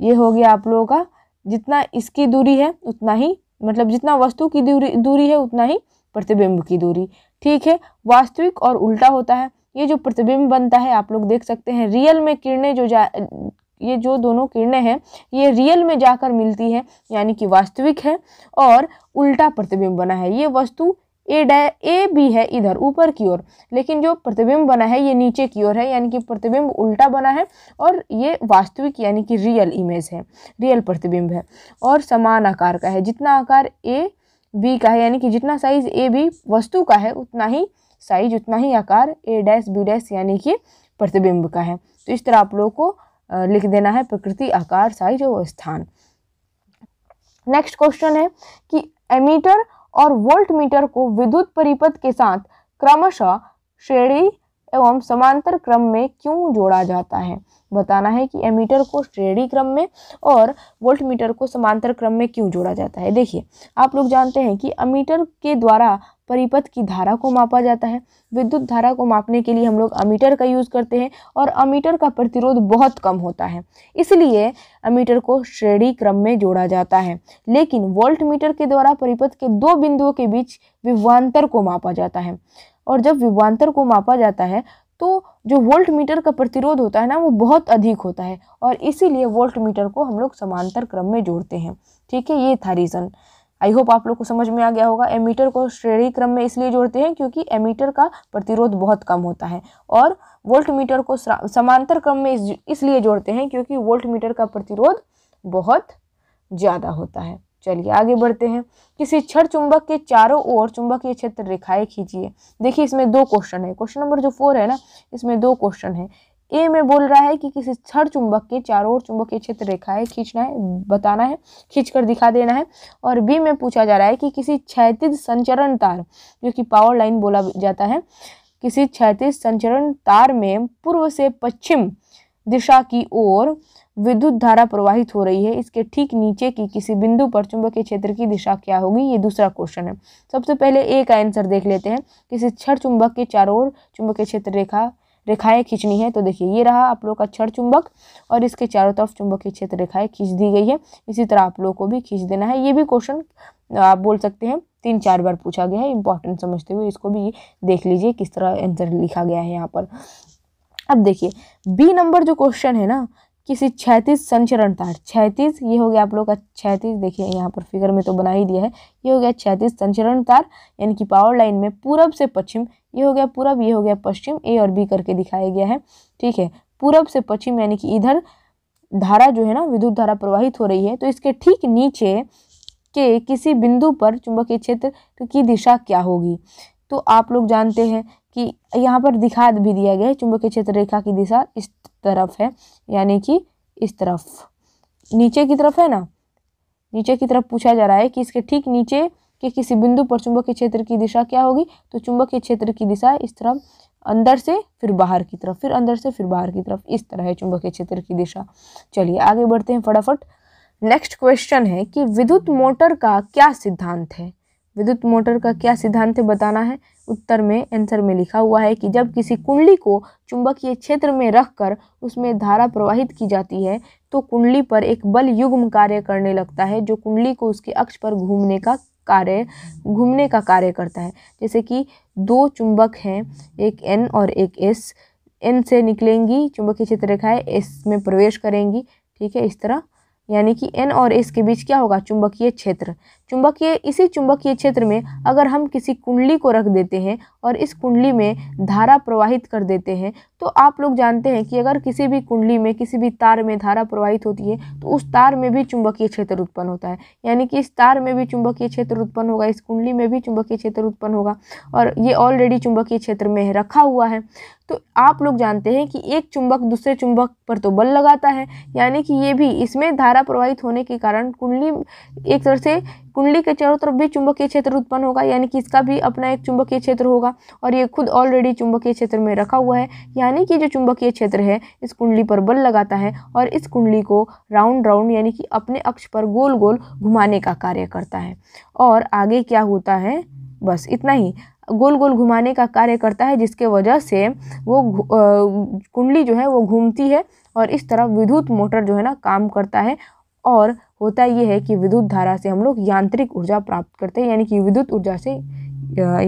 ये हो गया आप लोगों का जितना इसकी दूरी है उतना ही मतलब जितना वस्तु की दूरी दूरी है उतना ही प्रतिबिंब की दूरी ठीक है वास्तविक और उल्टा होता है ये जो प्रतिबिंब बनता है आप लोग देख सकते हैं रियल में किरणें जो जा ये जो दोनों किरणें हैं ये रियल में जाकर मिलती है यानी कि वास्तविक है और उल्टा प्रतिबिंब बना है ये वस्तु ए डै ए भी है इधर ऊपर की ओर लेकिन जो प्रतिबिंब बना है ये नीचे की ओर है यानी कि प्रतिबिंब उल्टा बना है और ये वास्तविक यानी कि रियल इमेज है रियल प्रतिबिंब है और समान आकार का है जितना आकार ए बी का है यानी कि जितना साइज ए बी वस्तु का है उतना ही साइज उतना ही आकार ए डैश बी डैश यानी कि प्रतिबिंब का है तो इस तरह आप लोगों को लिख देना है प्रकृति आकार साइज और स्थान नेक्स्ट क्वेश्चन है कि एमीटर और वोल्ट मीटर को विद्युत परिपथ के साथ क्रमशः श्रेणी एवं समांतर क्रम में क्यों जोड़ा जाता है बताना है कि एमीटर को श्रेणी क्रम में और वोल्टमीटर को समांतर क्रम में क्यों जोड़ा जाता है देखिए आप लोग जानते हैं कि अमीटर के द्वारा परिपथ की धारा को मापा जाता है विद्युत धारा को मापने के लिए हम लोग अमीटर का यूज़ करते हैं और अमीटर का प्रतिरोध बहुत कम होता है इसलिए अमीटर को श्रेणी क्रम में जोड़ा जाता है लेकिन वोल्ट मीटर के द्वारा परिपथ के दो बिंदुओं के बीच विभवान्तर को मापा जाता है और जब विभवान्तर को मापा जाता है तो जो वोल्ट मीटर का प्रतिरोध होता है ना वो बहुत अधिक होता है और इसीलिए वोल्ट मीटर को हम लोग समांतर क्रम में जोड़ते हैं ठीक है ये था रीज़न आई होप आप लोग को समझ में आ गया होगा एमीटर को श्रेणी क्रम में इसलिए जोड़ते हैं क्योंकि एमीटर का प्रतिरोध बहुत कम होता है और वोल्ट मीटर को समांतर क्रम में इसलिए जोड़ते हैं क्योंकि वोल्ट मीटर का प्रतिरोध बहुत ज़्यादा होता है चलिए आगे बढ़ते हैं किसी छठ चुंबक के चारों ओर चुंबकीय क्षेत्र रेखाएं खींचिए देखिए इसमें दो क्वेश्चन है क्वेश्चन नंबर जो फोर है ना इसमें दो क्वेश्चन है ए में बोल रहा है कि किसी छठ चुंबक के चारों ओर चुंबकीय क्षेत्र रेखाएं खींचना है बताना है खींच कर दिखा देना है और बी में पूछा जा रहा है कि किसी क्षैतिज संचरण तार जो कि पावर लाइन बोला जाता है किसी क्षैतिज संचरण तार में पूर्व से पश्चिम दिशा की ओर विद्युत धारा प्रवाहित हो रही है इसके ठीक नीचे की किसी बिंदु पर चुंबकीय क्षेत्र की दिशा क्या होगी ये दूसरा क्वेश्चन है सबसे पहले ए का आंसर देख लेते हैं किसी छठ चुंबक के चारों ओर चुंबकीय क्षेत्र रेखा रेखाएं खींचनी है तो देखिए ये रहा आप लोग का छठ चुंबक और इसके चारों तरफ चुंबकीय क्षेत्र रेखाएं खींच दी गई है इसी तरह आप लोग को भी खींच देना है ये भी क्वेश्चन आप बोल सकते हैं तीन चार बार पूछा गया है इंपॉर्टेंट समझते हुए इसको भी देख लीजिए किस तरह आंसर लिखा गया है यहाँ पर अब देखिए बी नंबर जो क्वेश्चन है ना किसी छैतीस संचरण तार छैतीस ये हो गया आप लोग का छैतीस देखिए यहाँ पर फिगर में तो बना ही दिया है ये हो गया छैतीस संचरण तार यानी कि पावर लाइन में पूरब से पश्चिम ये हो गया पूरब ये हो गया पश्चिम ए और बी करके दिखाया गया है ठीक है पूरब से पश्चिम यानी कि इधर धारा जो है ना विद्युत धारा प्रवाहित हो रही है तो इसके ठीक नीचे के किसी बिंदु पर चुंबकीय क्षेत्र की दिशा क्या होगी तो आप लोग जानते हैं कि यहाँ पर दिखा भी दिया गया है चुंबकीय क्षेत्र रेखा की दिशा इस तरफ है यानी कि इस तरफ नीचे की तरफ है ना नीचे की तरफ पूछा जा रहा है कि इसके ठीक नीचे के किसी बिंदु पर चुंबकीय क्षेत्र की दिशा क्या होगी तो चुंबकीय क्षेत्र की दिशा इस तरफ अंदर से फिर बाहर की तरफ फिर अंदर से फिर बाहर की तरफ इस तरह है चुंबकीय क्षेत्र की दिशा चलिए आगे बढ़ते हैं फटाफट नेक्स्ट क्वेश्चन है कि विद्युत मोटर का क्या सिद्धांत है विद्युत मोटर का क्या सिद्धांत बताना है उत्तर में आंसर में लिखा हुआ है कि जब किसी कुंडली को चुंबकीय क्षेत्र में रखकर उसमें धारा प्रवाहित की जाती है तो कुंडली पर एक बल युग्म कार्य करने लगता है जो कुंडली को उसके अक्ष पर घूमने का कार्य घूमने का कार्य करता है जैसे कि दो चुंबक हैं एक एन और एक एस एन से निकलेंगी चुंबकीय क्षेत्र रेखाएं एस में प्रवेश करेंगी ठीक है इस तरह यानी कि एन और एस के बीच क्या होगा चुंबकीय क्षेत्र चुंबकीय इसी चुंबकीय क्षेत्र में अगर हम किसी कुंडली को रख देते हैं और इस कुंडली में धारा प्रवाहित कर देते हैं तो आप लोग जानते हैं कि अगर किसी भी कुंडली में किसी भी तार में धारा प्रवाहित होती है तो उस तार में भी चुंबकीय क्षेत्र उत्पन्न होता है यानी कि इस तार में भी चुंबकीय क्षेत्र उत्पन्न होगा इस कुंडली में भी चुंबकीय क्षेत्र उत्पन्न होगा और ये ऑलरेडी चुंबकीय क्षेत्र में रखा हुआ है तो आप लोग जानते हैं कि एक चुंबक दूसरे चुंबक पर तो बल लगाता है यानी कि ये भी इसमें धारा प्रवाहित होने के कारण कुंडली एक तरह से कुंडली के चारों तरफ भी चुंबकीय क्षेत्र उत्पन्न होगा यानी कि इसका भी अपना एक चुंबकीय क्षेत्र होगा और ये खुद ऑलरेडी चुंबकीय क्षेत्र में रखा हुआ है यानी कि जो चुंबकीय क्षेत्र है इस कुंडली पर बल लगाता है और इस कुंडली को राउंड राउंड यानी कि अपने अक्ष पर गोल गोल घुमाने का कार्य करता है और आगे क्या होता है बस इतना ही गोल गोल घुमाने का कार्य करता है जिसके वजह से वो कुंडली जो है वो घूमती है और इस तरह विद्युत मोटर जो है ना काम करता है और होता यह है कि विद्युत धारा से हम लोग यांत्रिक ऊर्जा प्राप्त करते हैं यानी कि विद्युत ऊर्जा से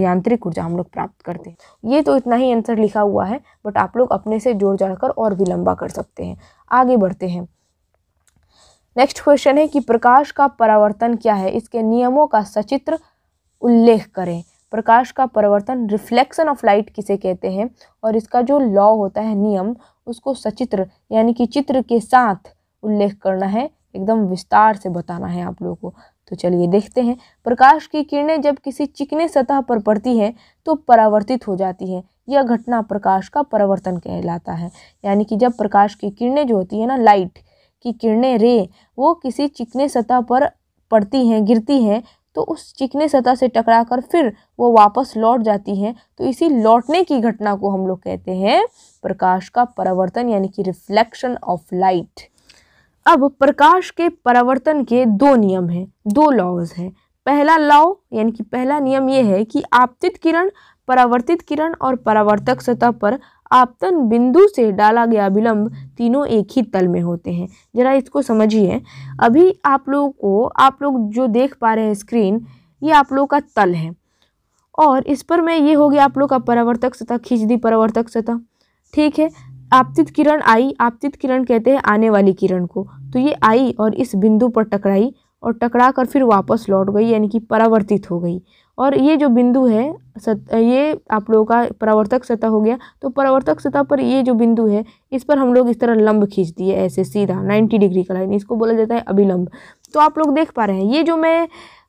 यांत्रिक ऊर्जा हम लोग प्राप्त करते हैं ये तो इतना ही आंसर लिखा हुआ है बट आप लोग अपने से जोड़ जाकर और भी लंबा कर सकते हैं आगे बढ़ते हैं नेक्स्ट क्वेश्चन है कि प्रकाश का परावर्तन क्या है इसके नियमों का सचित्र उल्लेख करें प्रकाश का परिवर्तन रिफ्लेक्शन ऑफ लाइट किसे कहते हैं और इसका जो लॉ होता है नियम उसको सचित्र यानी कि चित्र के साथ उल्लेख करना है एकदम विस्तार से बताना है आप लोगों को तो चलिए देखते हैं प्रकाश की किरणें जब किसी चिकने सतह पर पड़ती है तो परावर्तित हो जाती है यह घटना प्रकाश का परावर्तन कहलाता है यानी कि जब प्रकाश की किरणें जो होती है ना लाइट की किरणें रे वो किसी चिकने सतह पर पड़ती हैं गिरती हैं तो उस चिकने सतह से टकरा कर फिर वो वापस लौट जाती हैं तो इसी लौटने की घटना को हम लोग कहते हैं प्रकाश का परावर्तन यानी कि रिफ्लेक्शन ऑफ लाइट अब प्रकाश के परावर्तन के दो नियम हैं दो लॉज हैं पहला लॉ यानी कि पहला नियम ये है कि आपतित किरण परावर्तित किरण और परावर्तक सतह पर आपतन बिंदु से डाला गया विलंब तीनों एक ही तल में होते हैं जरा इसको समझिए अभी आप लोगों को आप लोग जो देख पा रहे हैं स्क्रीन ये आप लोगों का तल है और इस पर मैं ये हो गया आप लोग का परावर्तक सतह खींच दी परावर्तक सतह ठीक है आपतित किरण आई आपतित किरण कहते हैं आने वाली किरण को तो ये आई और इस बिंदु पर टकराई और टकरा कर फिर वापस लौट गई यानी कि परावर्तित हो गई और ये जो बिंदु है सत ये आप लोगों का परावर्तक सतह हो गया तो परावर्तक सतह पर ये जो बिंदु है इस पर हम लोग इस तरह लंब खींच दिए ऐसे सीधा 90 डिग्री का लाइन इसको बोला जाता है अभिलंब तो आप लोग देख पा रहे हैं ये जो मैं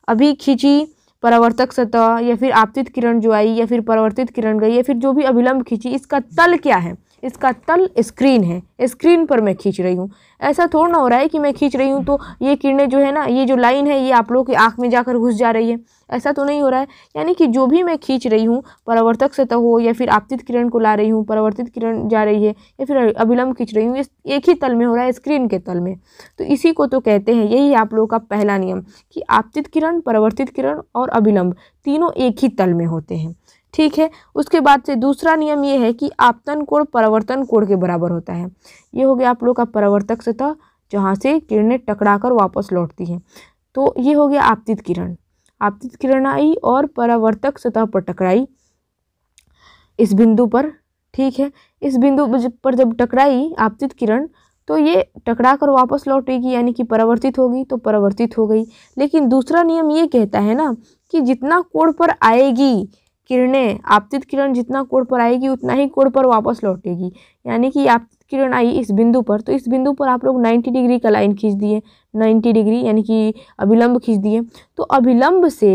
अभी खींची परावर्तक सतह या फिर आपतित किरण जो आई या फिर परावर्तित किरण गई या फिर जो भी अभिलंब खींची इसका तल क्या है इसका तल स्क्रीन है स्क्रीन पर मैं खींच रही हूँ ऐसा थोड़ा ना हो रहा है कि मैं खींच रही हूँ तो ये किरणें जो है ना ये जो लाइन है ये आप लोगों की आँख में जाकर घुस जा रही है ऐसा तो नहीं हो रहा है यानी कि जो भी मैं खींच रही हूँ परावर्तक सतह हो या फिर आपतित किरण को ला रही हूँ परावर्तित किरण जा रही है या फिर अभिलंब खींच रही हूँ एक ही तल में हो रहा है स्क्रीन के तल में तो इसी को तो कहते हैं यही आप लोगों का पहला नियम कि आपतित किरण परावर्तित किरण और अभिलंब तीनों एक ही तल में होते हैं ठीक है उसके बाद से दूसरा नियम ये है कि आपतन कोण परावर्तन कोण के बराबर होता है ये हो गया आप लोग का परावर्तक सतह जहाँ से किरणें टकराकर वापस लौटती हैं तो ये हो गया आपतित किरण आपतित किरण आई और परावर्तक सतह पर टकराई इस बिंदु पर ठीक है इस बिंदु पर जब टकराई आपतित किरण तो ये टकरा कर वापस लौटेगी यानी कि परावर्तित होगी तो परावर्तित हो गई लेकिन दूसरा नियम ये कहता है ना कि जितना कोण पर आएगी किरणें आपतित किरण जितना कोण पर आएगी उतना ही कोण पर वापस लौटेगी यानी कि आपतित किरण आई इस बिंदु पर तो इस बिंदु पर आप लोग 90 डिग्री का लाइन खींच दिए 90 डिग्री यानी कि अभिलंब खींच दिए तो अभिलंब से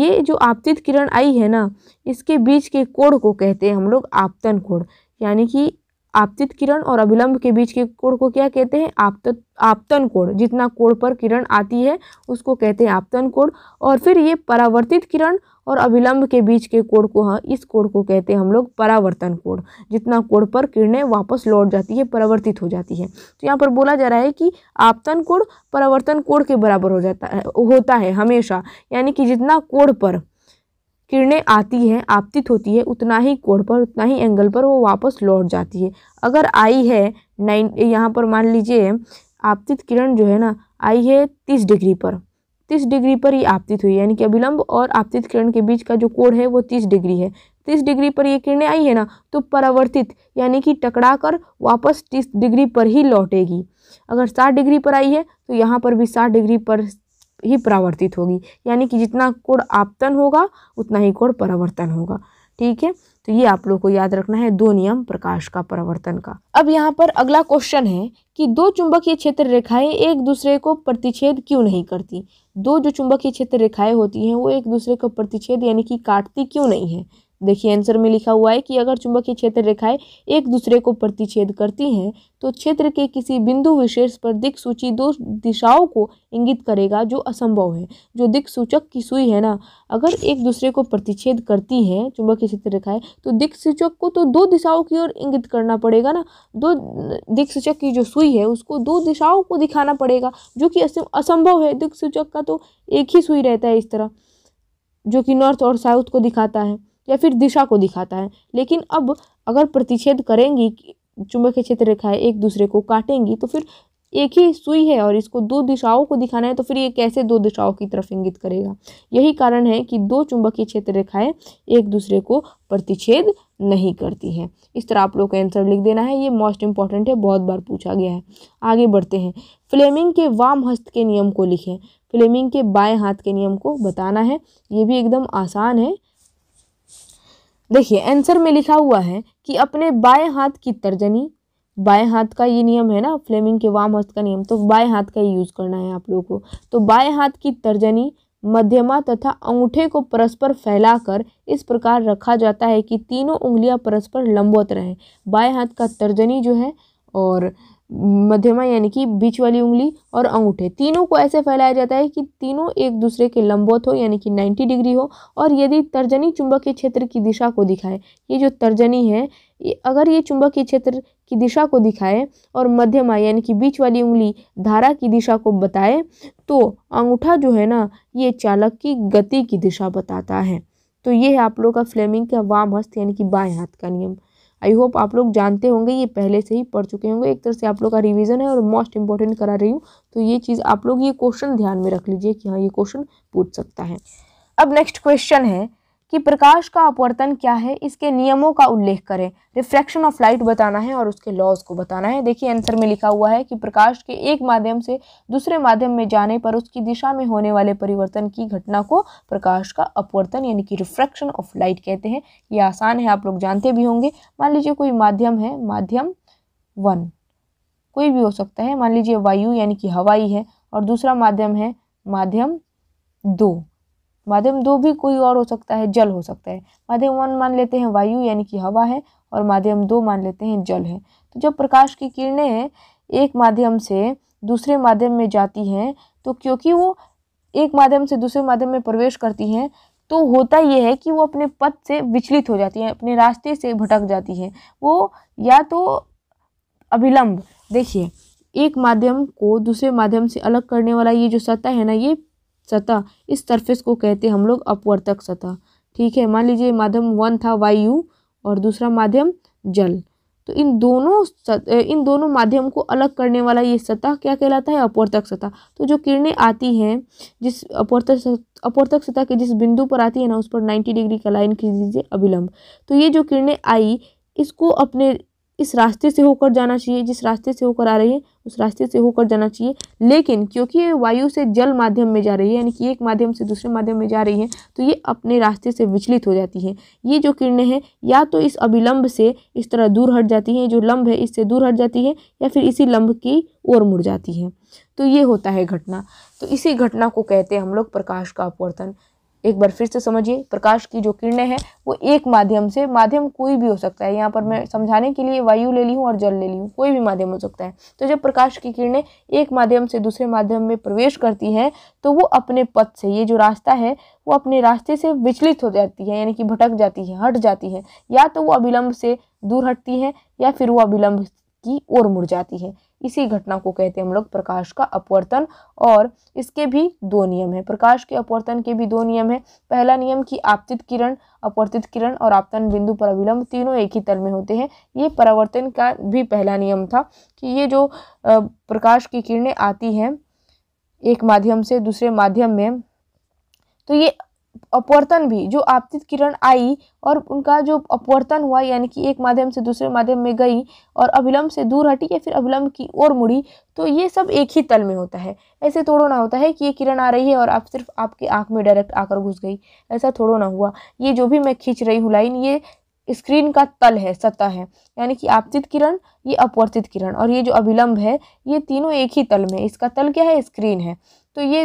ये जो आपतित किरण आई है ना इसके बीच के कोण को कहते हैं हम लोग आपतन कोण यानी कि आपतित किरण और अभिलंब के बीच के कोण को क्या कहते हैं आपत आपतन कोण जितना कोण पर किरण आती है उसको कहते हैं आपतन कोण और फिर ये परावर्तित किरण और अभिलंब के बीच के कोण को हाँ इस कोण को कहते हैं हम लोग परावर्तन कोण जितना कोण पर किरणें वापस लौट जाती है परावर्तित हो जाती है तो यहाँ पर बोला जा रहा है कि आपतन कोण परावर्तन कोण के बराबर हो जाता है होता है हमेशा यानी कि जितना कोण पर किरणें आती हैं आपतित होती है उतना ही कोण पर उतना ही एंगल पर वो वापस लौट जाती है अगर आई है नाइन यहाँ पर मान लीजिए आपतित किरण जो है ना आई है तीस डिग्री पर तीस डिग्री पर ये आपतित हुई यानी कि अभिलंब और आपतित किरण के बीच का जो कोण है वो तीस डिग्री है तीस डिग्री पर ये किरणें आई है ना तो परावर्तित यानी कि टकरा कर वापस तीस डिग्री पर ही लौटेगी अगर साठ डिग्री पर आई है तो यहाँ पर भी साठ डिग्री पर ही परावर्तित होगी यानी कि जितना कोण आपतन होगा उतना ही कोण परावर्तन होगा ठीक है तो ये आप लोग को याद रखना है दो नियम प्रकाश का परावर्तन का अब यहाँ पर अगला क्वेश्चन है कि दो चुंबकीय क्षेत्र रेखाएं एक दूसरे को प्रतिच्छेद क्यों नहीं करती दो जो चुंबकीय क्षेत्र रेखाएं होती हैं वो एक दूसरे को प्रतिच्छेद यानी कि काटती क्यों नहीं है देखिए आंसर में लिखा हुआ है कि अगर चुंबकीय क्षेत्र रेखाएं एक दूसरे को प्रतिच्छेद करती हैं तो क्षेत्र के किसी बिंदु विशेष पर दिक सूची दो दिशाओं को इंगित करेगा जो असंभव है जो दिक सूचक की सुई है ना अगर एक दूसरे को प्रतिच्छेद करती हैं चुंबकीय क्षेत्र रेखाएं तो दिक सूचक को तो दो दिशाओं की ओर इंगित करना पड़ेगा ना दो दिक सूचक की जो सुई है उसको दो दिशाओं को दिखाना पड़ेगा जो कि असंभव है दिक सूचक का तो एक ही सुई रहता है इस तरह जो कि नॉर्थ और साउथ को दिखाता है या फिर दिशा को दिखाता है लेकिन अब अगर प्रतिच्छेद करेंगी चुंबकीय क्षेत्र रेखाएं एक दूसरे को काटेंगी तो फिर एक ही सुई है और इसको दो दिशाओं को दिखाना है तो फिर ये कैसे दो दिशाओं की तरफ इंगित करेगा यही कारण है कि दो चुंबकीय क्षेत्र रेखाएं एक दूसरे को प्रतिच्छेद नहीं करती हैं इस तरह आप लोग का आंसर लिख देना है ये मोस्ट इंपॉर्टेंट है बहुत बार पूछा गया है आगे बढ़ते हैं फ्लेमिंग के वाम हस्त के नियम को लिखें फ्लेमिंग के बाएँ हाथ के नियम को बताना है ये भी एकदम आसान है देखिए आंसर में लिखा हुआ है कि अपने बाएं हाथ की तर्जनी बाएं हाथ का ये नियम है ना फ्लेमिंग के वाम हस्त का नियम तो बाएं हाथ का ही यूज़ करना है आप लोगों को तो बाएं हाथ की तर्जनी मध्यमा तथा अंगूठे को परस्पर फैलाकर इस प्रकार रखा जाता है कि तीनों उंगलियां परस्पर लंबवत रहें बाएं हाथ का तर्जनी जो है और मध्यमा यानी कि बीच वाली उंगली और अंगूठे तीनों को ऐसे फैलाया जाता है कि तीनों एक दूसरे के लंबवत हो यानी कि 90 डिग्री हो और यदि तर्जनी चुंबकीय क्षेत्र की दिशा को दिखाए ये जो तर्जनी है अगर ये चुंबकीय क्षेत्र की दिशा को दिखाए और मध्यमा यानी कि बीच वाली उंगली धारा की दिशा को बताए तो अंगूठा जो है ना ये चालक की गति की दिशा बताता है तो ये है आप लोग का फ्लेमिंग का वाम हस्त यानी कि बाएँ हाथ का नियम आई होप आप लोग जानते होंगे ये पहले से ही पढ़ चुके होंगे एक तरह से आप लोग का रिवीजन है और मोस्ट इंपॉर्टेंट करा रही हूँ तो ये चीज़ आप लोग ये क्वेश्चन ध्यान में रख लीजिए कि हाँ ये क्वेश्चन पूछ सकता है अब नेक्स्ट क्वेश्चन है कि प्रकाश का अपवर्तन क्या है इसके नियमों का उल्लेख करें रिफ्रैक्शन ऑफ लाइट बताना है और उसके लॉज को बताना है देखिए आंसर में लिखा हुआ है कि प्रकाश के एक माध्यम से दूसरे माध्यम में जाने पर उसकी दिशा में होने वाले परिवर्तन की घटना को प्रकाश का अपवर्तन यानी कि रिफ्रैक्शन ऑफ लाइट कहते हैं ये आसान है आप लोग जानते भी होंगे मान लीजिए कोई माध्यम है माध्यम वन कोई भी हो सकता है मान लीजिए वायु यानी कि हवाई है और दूसरा माध्यम है माध्यम दो माध्यम दो भी कोई और हो सकता है जल हो सकता है माध्यम वन मान लेते हैं वायु यानी कि हवा है और माध्यम दो मान लेते हैं जल है तो जब प्रकाश की किरणें एक माध्यम से दूसरे माध्यम में जाती हैं तो क्योंकि वो एक माध्यम से दूसरे माध्यम में प्रवेश करती हैं तो होता यह है कि वो अपने पथ से विचलित हो जाती हैं अपने रास्ते से भटक जाती हैं वो या तो अभिलंब देखिए एक माध्यम को दूसरे माध्यम से अलग करने वाला ये जो सतह है ना ये सतह इस सरफेस को कहते हैं हम लोग अपवर्तक सतह ठीक है मान लीजिए माध्यम वन था वायु और दूसरा माध्यम जल तो इन दोनों इन दोनों माध्यम को अलग करने वाला ये सतह क्या कहलाता है अपवर्तक सतह तो जो किरणें आती हैं जिस अपवर्तक अपवर्तक सतह के जिस बिंदु पर आती है ना उस पर 90 डिग्री का लाइन खींच दीजिए अभिलंब तो ये जो किरणें आई इसको अपने इस रास्ते से होकर जाना चाहिए जिस रास्ते से होकर आ रही है उस रास्ते से होकर जाना चाहिए लेकिन क्योंकि ये वायु से जल माध्यम में जा रही है यानी कि एक माध्यम से दूसरे माध्यम में जा रही है तो ये अपने रास्ते से विचलित हो जाती है ये जो किरणें हैं या तो इस अभिलंब से इस तरह दूर हट जाती हैं जो लंब है इससे दूर हट जाती है या फिर इसी लंब की ओर मुड़ जाती है तो ये होता है घटना तो इसी घटना को कहते हैं हम लोग प्रकाश का अपवर्तन एक बार फिर से समझिए प्रकाश की जो किरणें हैं वो एक माध्यम से माध्यम कोई भी हो सकता है यहाँ पर मैं समझाने के लिए वायु ले ली हूँ और जल ले ली हूँ कोई भी माध्यम हो सकता है तो जब प्रकाश की किरणें एक माध्यम से दूसरे माध्यम में प्रवेश करती हैं तो वो अपने पथ से ये जो रास्ता है वो अपने रास्ते से विचलित हो जाती है यानी कि भटक जाती है हट जाती है या तो वो अविलंब से दूर हटती है या फिर वो अविलंब की ओर मुड़ जाती है इसी घटना को कहते हैं हम लोग प्रकाश का अपवर्तन और इसके भी दो नियम हैं प्रकाश के अपवर्तन के भी दो नियम हैं पहला नियम कि आपतित किरण अपवर्तित किरण और आपतन बिंदु पर अविलंब तीनों एक ही तल में होते हैं ये परावर्तन का भी पहला नियम था कि ये जो प्रकाश की किरणें आती हैं एक माध्यम से दूसरे माध्यम में तो ये अपवर्तन भी जो आपतित किरण आई और उनका जो अपवर्तन हुआ यानी कि एक माध्यम से दूसरे माध्यम में गई और अभिलम्ब से दूर हटी या फिर अभिलंब की ओर मुड़ी तो ये सब एक ही तल में होता है ऐसे थोड़ो ना होता है कि ये किरण आ रही है और आप सिर्फ आपकी आँख में डायरेक्ट आकर घुस गई ऐसा थोड़ो ना हुआ ये जो भी मैं खींच रही हूँ लाइन ये स्क्रीन का तल है सतह है यानी कि आपतित किरण ये अपवर्तित किरण और ये जो अभिलंब है ये तीनों एक ही तल में इसका तल क्या है स्क्रीन है तो ये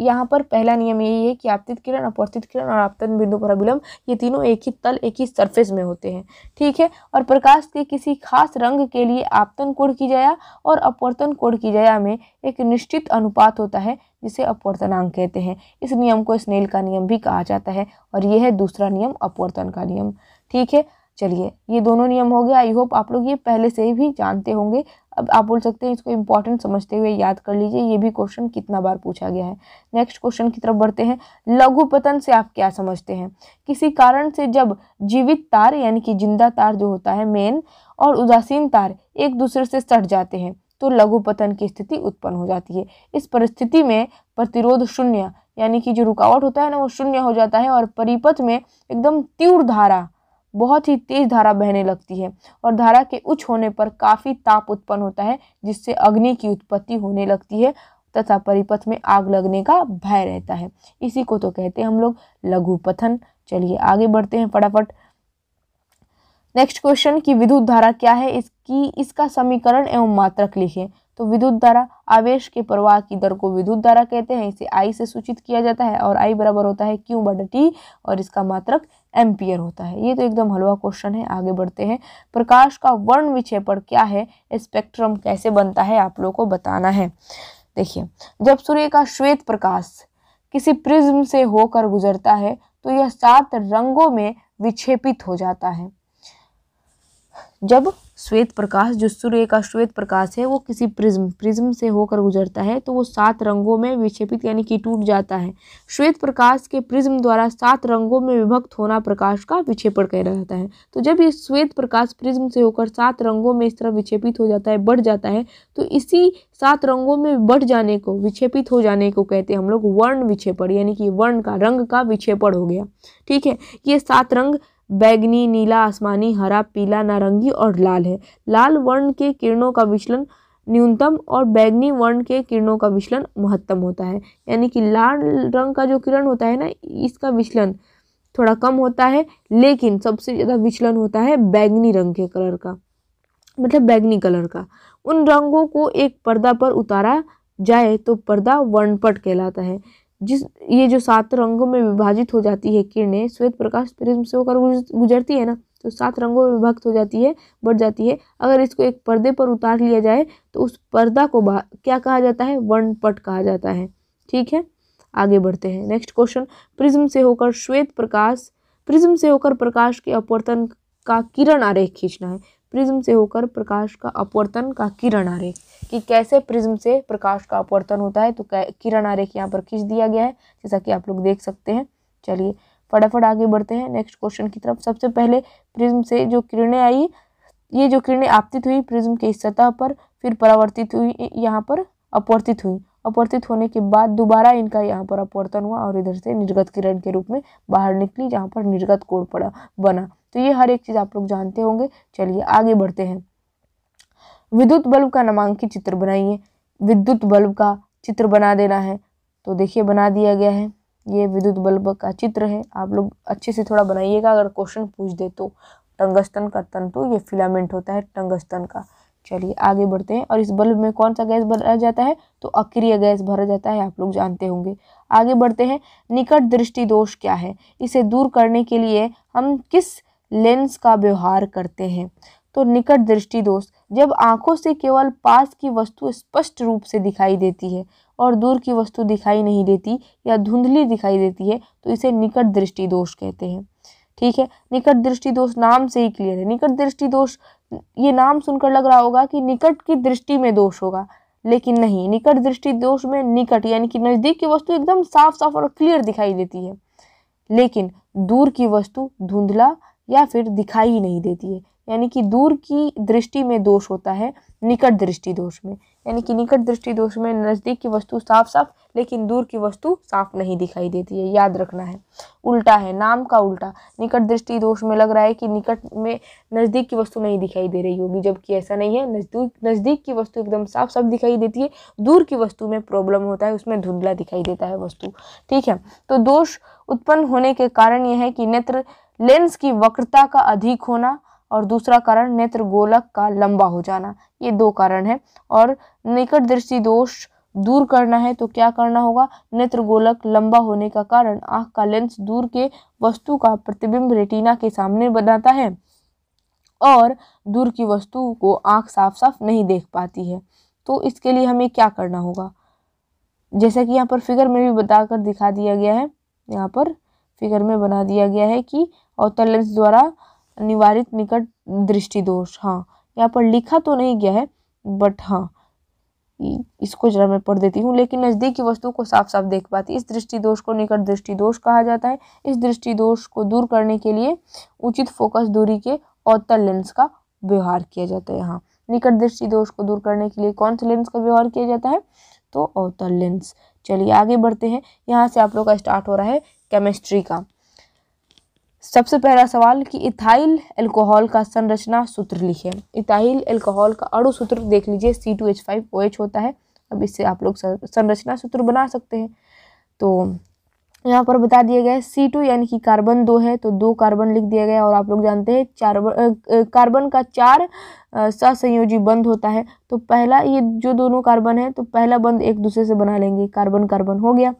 यहाँ पर पहला नियम यही है कि आपतित किरण अपवर्तित किरण और आपतन बिंदु पर अभिलंब ये तीनों एक ही तल एक ही सरफेस में होते हैं ठीक है और प्रकाश के किसी खास रंग के लिए आपतन कोण की जाया और अपवर्तन कोण की जाया में एक निश्चित अनुपात होता है जिसे अपवर्तनांक कहते हैं इस नियम को स्नेल का नियम भी कहा जाता है और यह है दूसरा नियम अपवर्तन का नियम ठीक है चलिए ये दोनों नियम हो गए आई होप आप लोग ये पहले से ही भी जानते होंगे अब आप बोल सकते हैं इसको इंपॉर्टेंट समझते हुए याद कर लीजिए ये भी क्वेश्चन कितना बार पूछा गया है नेक्स्ट क्वेश्चन की तरफ बढ़ते हैं लघु पतन से आप क्या समझते हैं किसी कारण से जब जीवित तार यानी कि जिंदा तार जो होता है मेन और उदासीन तार एक दूसरे से सट जाते हैं तो लघु पतन की स्थिति उत्पन्न हो जाती है इस परिस्थिति में प्रतिरोध शून्य यानी कि जो रुकावट होता है ना वो शून्य हो जाता है और परिपथ में एकदम तीव्र धारा बहुत ही तेज धारा बहने लगती है और धारा के उच्च होने पर काफ़ी ताप उत्पन्न होता है जिससे अग्नि की उत्पत्ति होने लगती है तथा परिपथ में आग लगने का भय रहता है इसी को तो कहते हैं हम लोग लघु पथन चलिए आगे बढ़ते हैं फटाफट नेक्स्ट क्वेश्चन कि विद्युत धारा क्या है इसकी इसका समीकरण एवं मात्रक लिखें तो विद्युत धारा आवेश के प्रवाह की दर को विद्युत धारा कहते हैं इसे आई से सूचित किया जाता है और आई बराबर होता है क्यू बटा टी और इसका मात्रक एम्पियर होता है ये तो एकदम हलवा क्वेश्चन है आगे बढ़ते हैं प्रकाश का वर्ण विक्षेपण क्या है स्पेक्ट्रम कैसे बनता है आप लोग को बताना है देखिए जब सूर्य का श्वेत प्रकाश किसी प्रिज्म से होकर गुजरता है तो यह सात रंगों में विक्षेपित हो जाता है जब श्वेत प्रकाश जो सूर्य का श्वेत प्रकाश है वो किसी प्रिज्म प्रिज्म से होकर गुजरता है तो वो सात रंगों में विक्षेपित यानी कि टूट जाता है श्वेत प्रकाश के प्रिज्म द्वारा सात रंगों में विभक्त होना प्रकाश का विक्षेपण कह जाता है तो जब ये श्वेत प्रकाश प्रिज्म से होकर सात रंगों में इस तरह विक्षेपित हो जाता है बढ़ जाता है तो इसी सात रंगों में बढ़ जाने को विक्षेपित हो जाने को कहते हैं हम लोग वर्ण विक्षेपण यानी कि वर्ण का रंग का विक्षेपण हो गया ठीक है ये सात रंग बैगनी नीला आसमानी हरा पीला नारंगी और लाल है लाल वर्ण के किरणों का विचलन न्यूनतम और बैगनी वर्ण के किरणों का विचलन महत्तम होता है यानी कि लाल रंग का जो किरण होता है ना इसका विचलन थोड़ा कम होता है लेकिन सबसे ज़्यादा विचलन होता है बैगनी रंग के कलर का मतलब बैगनी कलर का उन रंगों को एक पर्दा पर उतारा जाए तो पर्दा वर्णपट कहलाता है जिस ये जो सात रंगों में विभाजित हो जाती है किरणें श्वेत प्रकाश प्रिज्म से होकर गुजरती है ना तो सात रंगों में विभक्त हो जाती है बढ़ जाती है अगर इसको एक पर्दे पर उतार लिया जाए तो उस पर्दा को क्या कहा जाता है वर्णपट कहा जाता है ठीक है आगे बढ़ते हैं नेक्स्ट क्वेश्चन प्रिज्म से होकर श्वेत प्रकाश प्रिज्म से होकर प्रकाश के अपवर्तन का किरण आरेख खींचना है प्रिज्म से होकर प्रकाश का अपवर्तन का किरण आरेख कि कैसे प्रिज्म से प्रकाश का अपवर्तन होता है तो किरण आरेख यहाँ पर खींच दिया गया है जैसा कि आप लोग देख सकते हैं चलिए फटाफट आगे बढ़ते हैं नेक्स्ट क्वेश्चन की तरफ सबसे पहले प्रिज्म से जो किरणें आई ये जो किरणें आपतित हुई प्रिज्म के इस सतह पर फिर परावर्तित हुई यहाँ पर अपवर्तित हुई अपवर्तित होने के बाद दोबारा इनका यहाँ पर अपवर्तन हुआ और इधर से निर्गत किरण के रूप में बाहर निकली जहाँ पर निर्गत कोण पड़ा बना तो ये हर एक चीज़ आप लोग जानते होंगे चलिए आगे बढ़ते हैं विद्युत बल्ब का नामांकित चित्र बनाइए विद्युत बल्ब का चित्र बना देना है तो देखिए बना दिया गया है ये विद्युत बल्ब का चित्र है आप लोग अच्छे से थोड़ा बनाइएगा अगर क्वेश्चन पूछ दे तो टंगस्तन का तंतु तो ये फिलामेंट होता है टंगस्तन का चलिए आगे बढ़ते हैं और इस बल्ब में कौन सा गैस भरा जाता है तो अक्रिय गैस भरा जाता है आप लोग जानते होंगे आगे बढ़ते हैं निकट दृष्टि दोष क्या है इसे दूर करने के लिए हम किस लेंस का व्यवहार करते हैं तो निकट दृष्टि दोष जब आंखों से केवल पास की वस्तु स्पष्ट रूप से दिखाई देती है और दूर की वस्तु दिखाई नहीं देती या धुंधली दिखाई देती है तो इसे निकट दृष्टि दोष कहते हैं ठीक है निकट दृष्टि दोष नाम से ही क्लियर है निकट दृष्टि दोष ये नाम सुनकर लग रहा होगा कि निकट की दृष्टि में दोष होगा लेकिन नहीं निकट दृष्टि दोष में निकट यानी कि नज़दीक की वस्तु एकदम साफ साफ और क्लियर दिखाई देती है लेकिन दूर की वस्तु धुंधला या फिर दिखाई ही नहीं देती है यानी कि दूर की दृष्टि में दोष होता है निकट दृष्टि दोष में यानी कि निकट दृष्टि दोष में नज़दीक की वस्तु साफ साफ लेकिन दूर की वस्तु साफ नहीं दिखाई देती है याद रखना है उल्टा है नाम का उल्टा निकट दृष्टि दोष में लग रहा है कि निकट में नज़दीक की वस्तु नहीं दिखाई दे रही होगी जबकि ऐसा नहीं है नज़दीक नज़दीक की वस्तु एकदम साफ साफ दिखाई देती है दूर की वस्तु में प्रॉब्लम होता है उसमें धुंधला दिखाई देता है वस्तु ठीक है तो दोष उत्पन्न होने के कारण यह है कि नेत्र लेंस की वक्रता का अधिक होना और दूसरा कारण नेत्र गोलक का लंबा हो जाना ये दो कारण है और निकट दृष्टि दोष दूर करना है तो क्या करना होगा नेत्र गोलक लंबा होने का कारण आँख का लेंस दूर के वस्तु का प्रतिबिंब रेटिना के सामने बनाता है और दूर की वस्तु को आंख साफ साफ नहीं देख पाती है तो इसके लिए हमें क्या करना होगा जैसा कि यहाँ पर फिगर में भी बताकर दिखा दिया गया है यहाँ पर फिगर में बना दिया गया है कि अवतर लेंस द्वारा निवारित निकट दृष्टि दोष हाँ यहाँ पर लिखा तो नहीं गया है बट हाँ इसको जरा मैं पढ़ देती हूँ लेकिन नज़दीकी वस्तु को साफ साफ देख पाती इस दृष्टि दोष को निकट दृष्टि दोष कहा जाता है इस दृष्टि दोष को दूर करने के लिए उचित फोकस दूरी के अवतल लेंस का व्यवहार किया जाता है यहाँ निकट दृष्टि दोष को दूर करने के लिए कौन से लेंस का व्यवहार किया जाता है तो अवतल लेंस चलिए आगे बढ़ते हैं यहाँ से आप लोग का स्टार्ट हो रहा है केमिस्ट्री का सबसे पहला सवाल कि इथाइल एल्कोहल का संरचना सूत्र लिखिए इथाइल एल्कोहल का अड़ु सूत्र देख लीजिए C two H five O H होता है अब इससे आप लोग संरचना सूत्र बना सकते हैं तो यहाँ पर बता दिया गया सी टू यानी कि कार्बन दो है तो दो कार्बन लिख दिया गया और आप लोग जानते हैं चार कार्बन का चार सहसंयोजी बंद होता है तो पहला ये जो दोनों कार्बन है तो पहला बंद एक दूसरे से बना लेंगे कार्बन कार्बन हो गया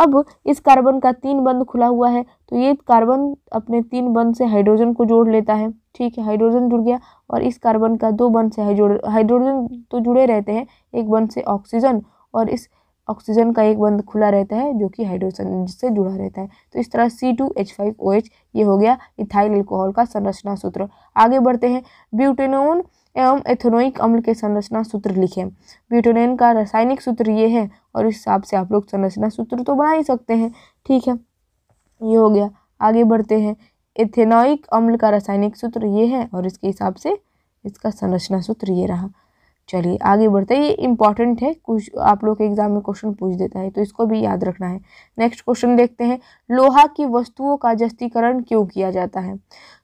अब इस कार्बन का तीन बंद खुला हुआ है तो ये कार्बन अपने तीन बंद से हाइड्रोजन को जोड़ लेता है ठीक है हाइड्रोजन जुड़ गया और इस कार्बन का दो बंद से हाइड्रोजन तो जुड़े रहते हैं एक बंद से ऑक्सीजन और इस ऑक्सीजन का एक बंद खुला रहता है जो कि हाइड्रोजन से जुड़ा रहता है तो इस तरह C two H five O H ये हो गया इथाइल एल्कोहल का संरचना सूत्र आगे बढ़ते हैं ब्यूटेनोन एवं एथेनोइक अम्ल के संरचना सूत्र लिखें ब्यूटोनेन का रासायनिक सूत्र ये है और इस हिसाब से आप लोग संरचना सूत्र तो बना ही सकते हैं ठीक है ये हो गया आगे बढ़ते हैं एथेनोइक अम्ल का रासायनिक सूत्र ये है और इसके हिसाब से इसका संरचना सूत्र ये रहा चलिए आगे बढ़ते हैं ये इंपॉर्टेंट है कुछ आप लोग के एग्जाम में क्वेश्चन पूछ देता है तो इसको भी याद रखना है नेक्स्ट क्वेश्चन देखते हैं लोहा की वस्तुओं का जस्तीकरण क्यों किया जाता है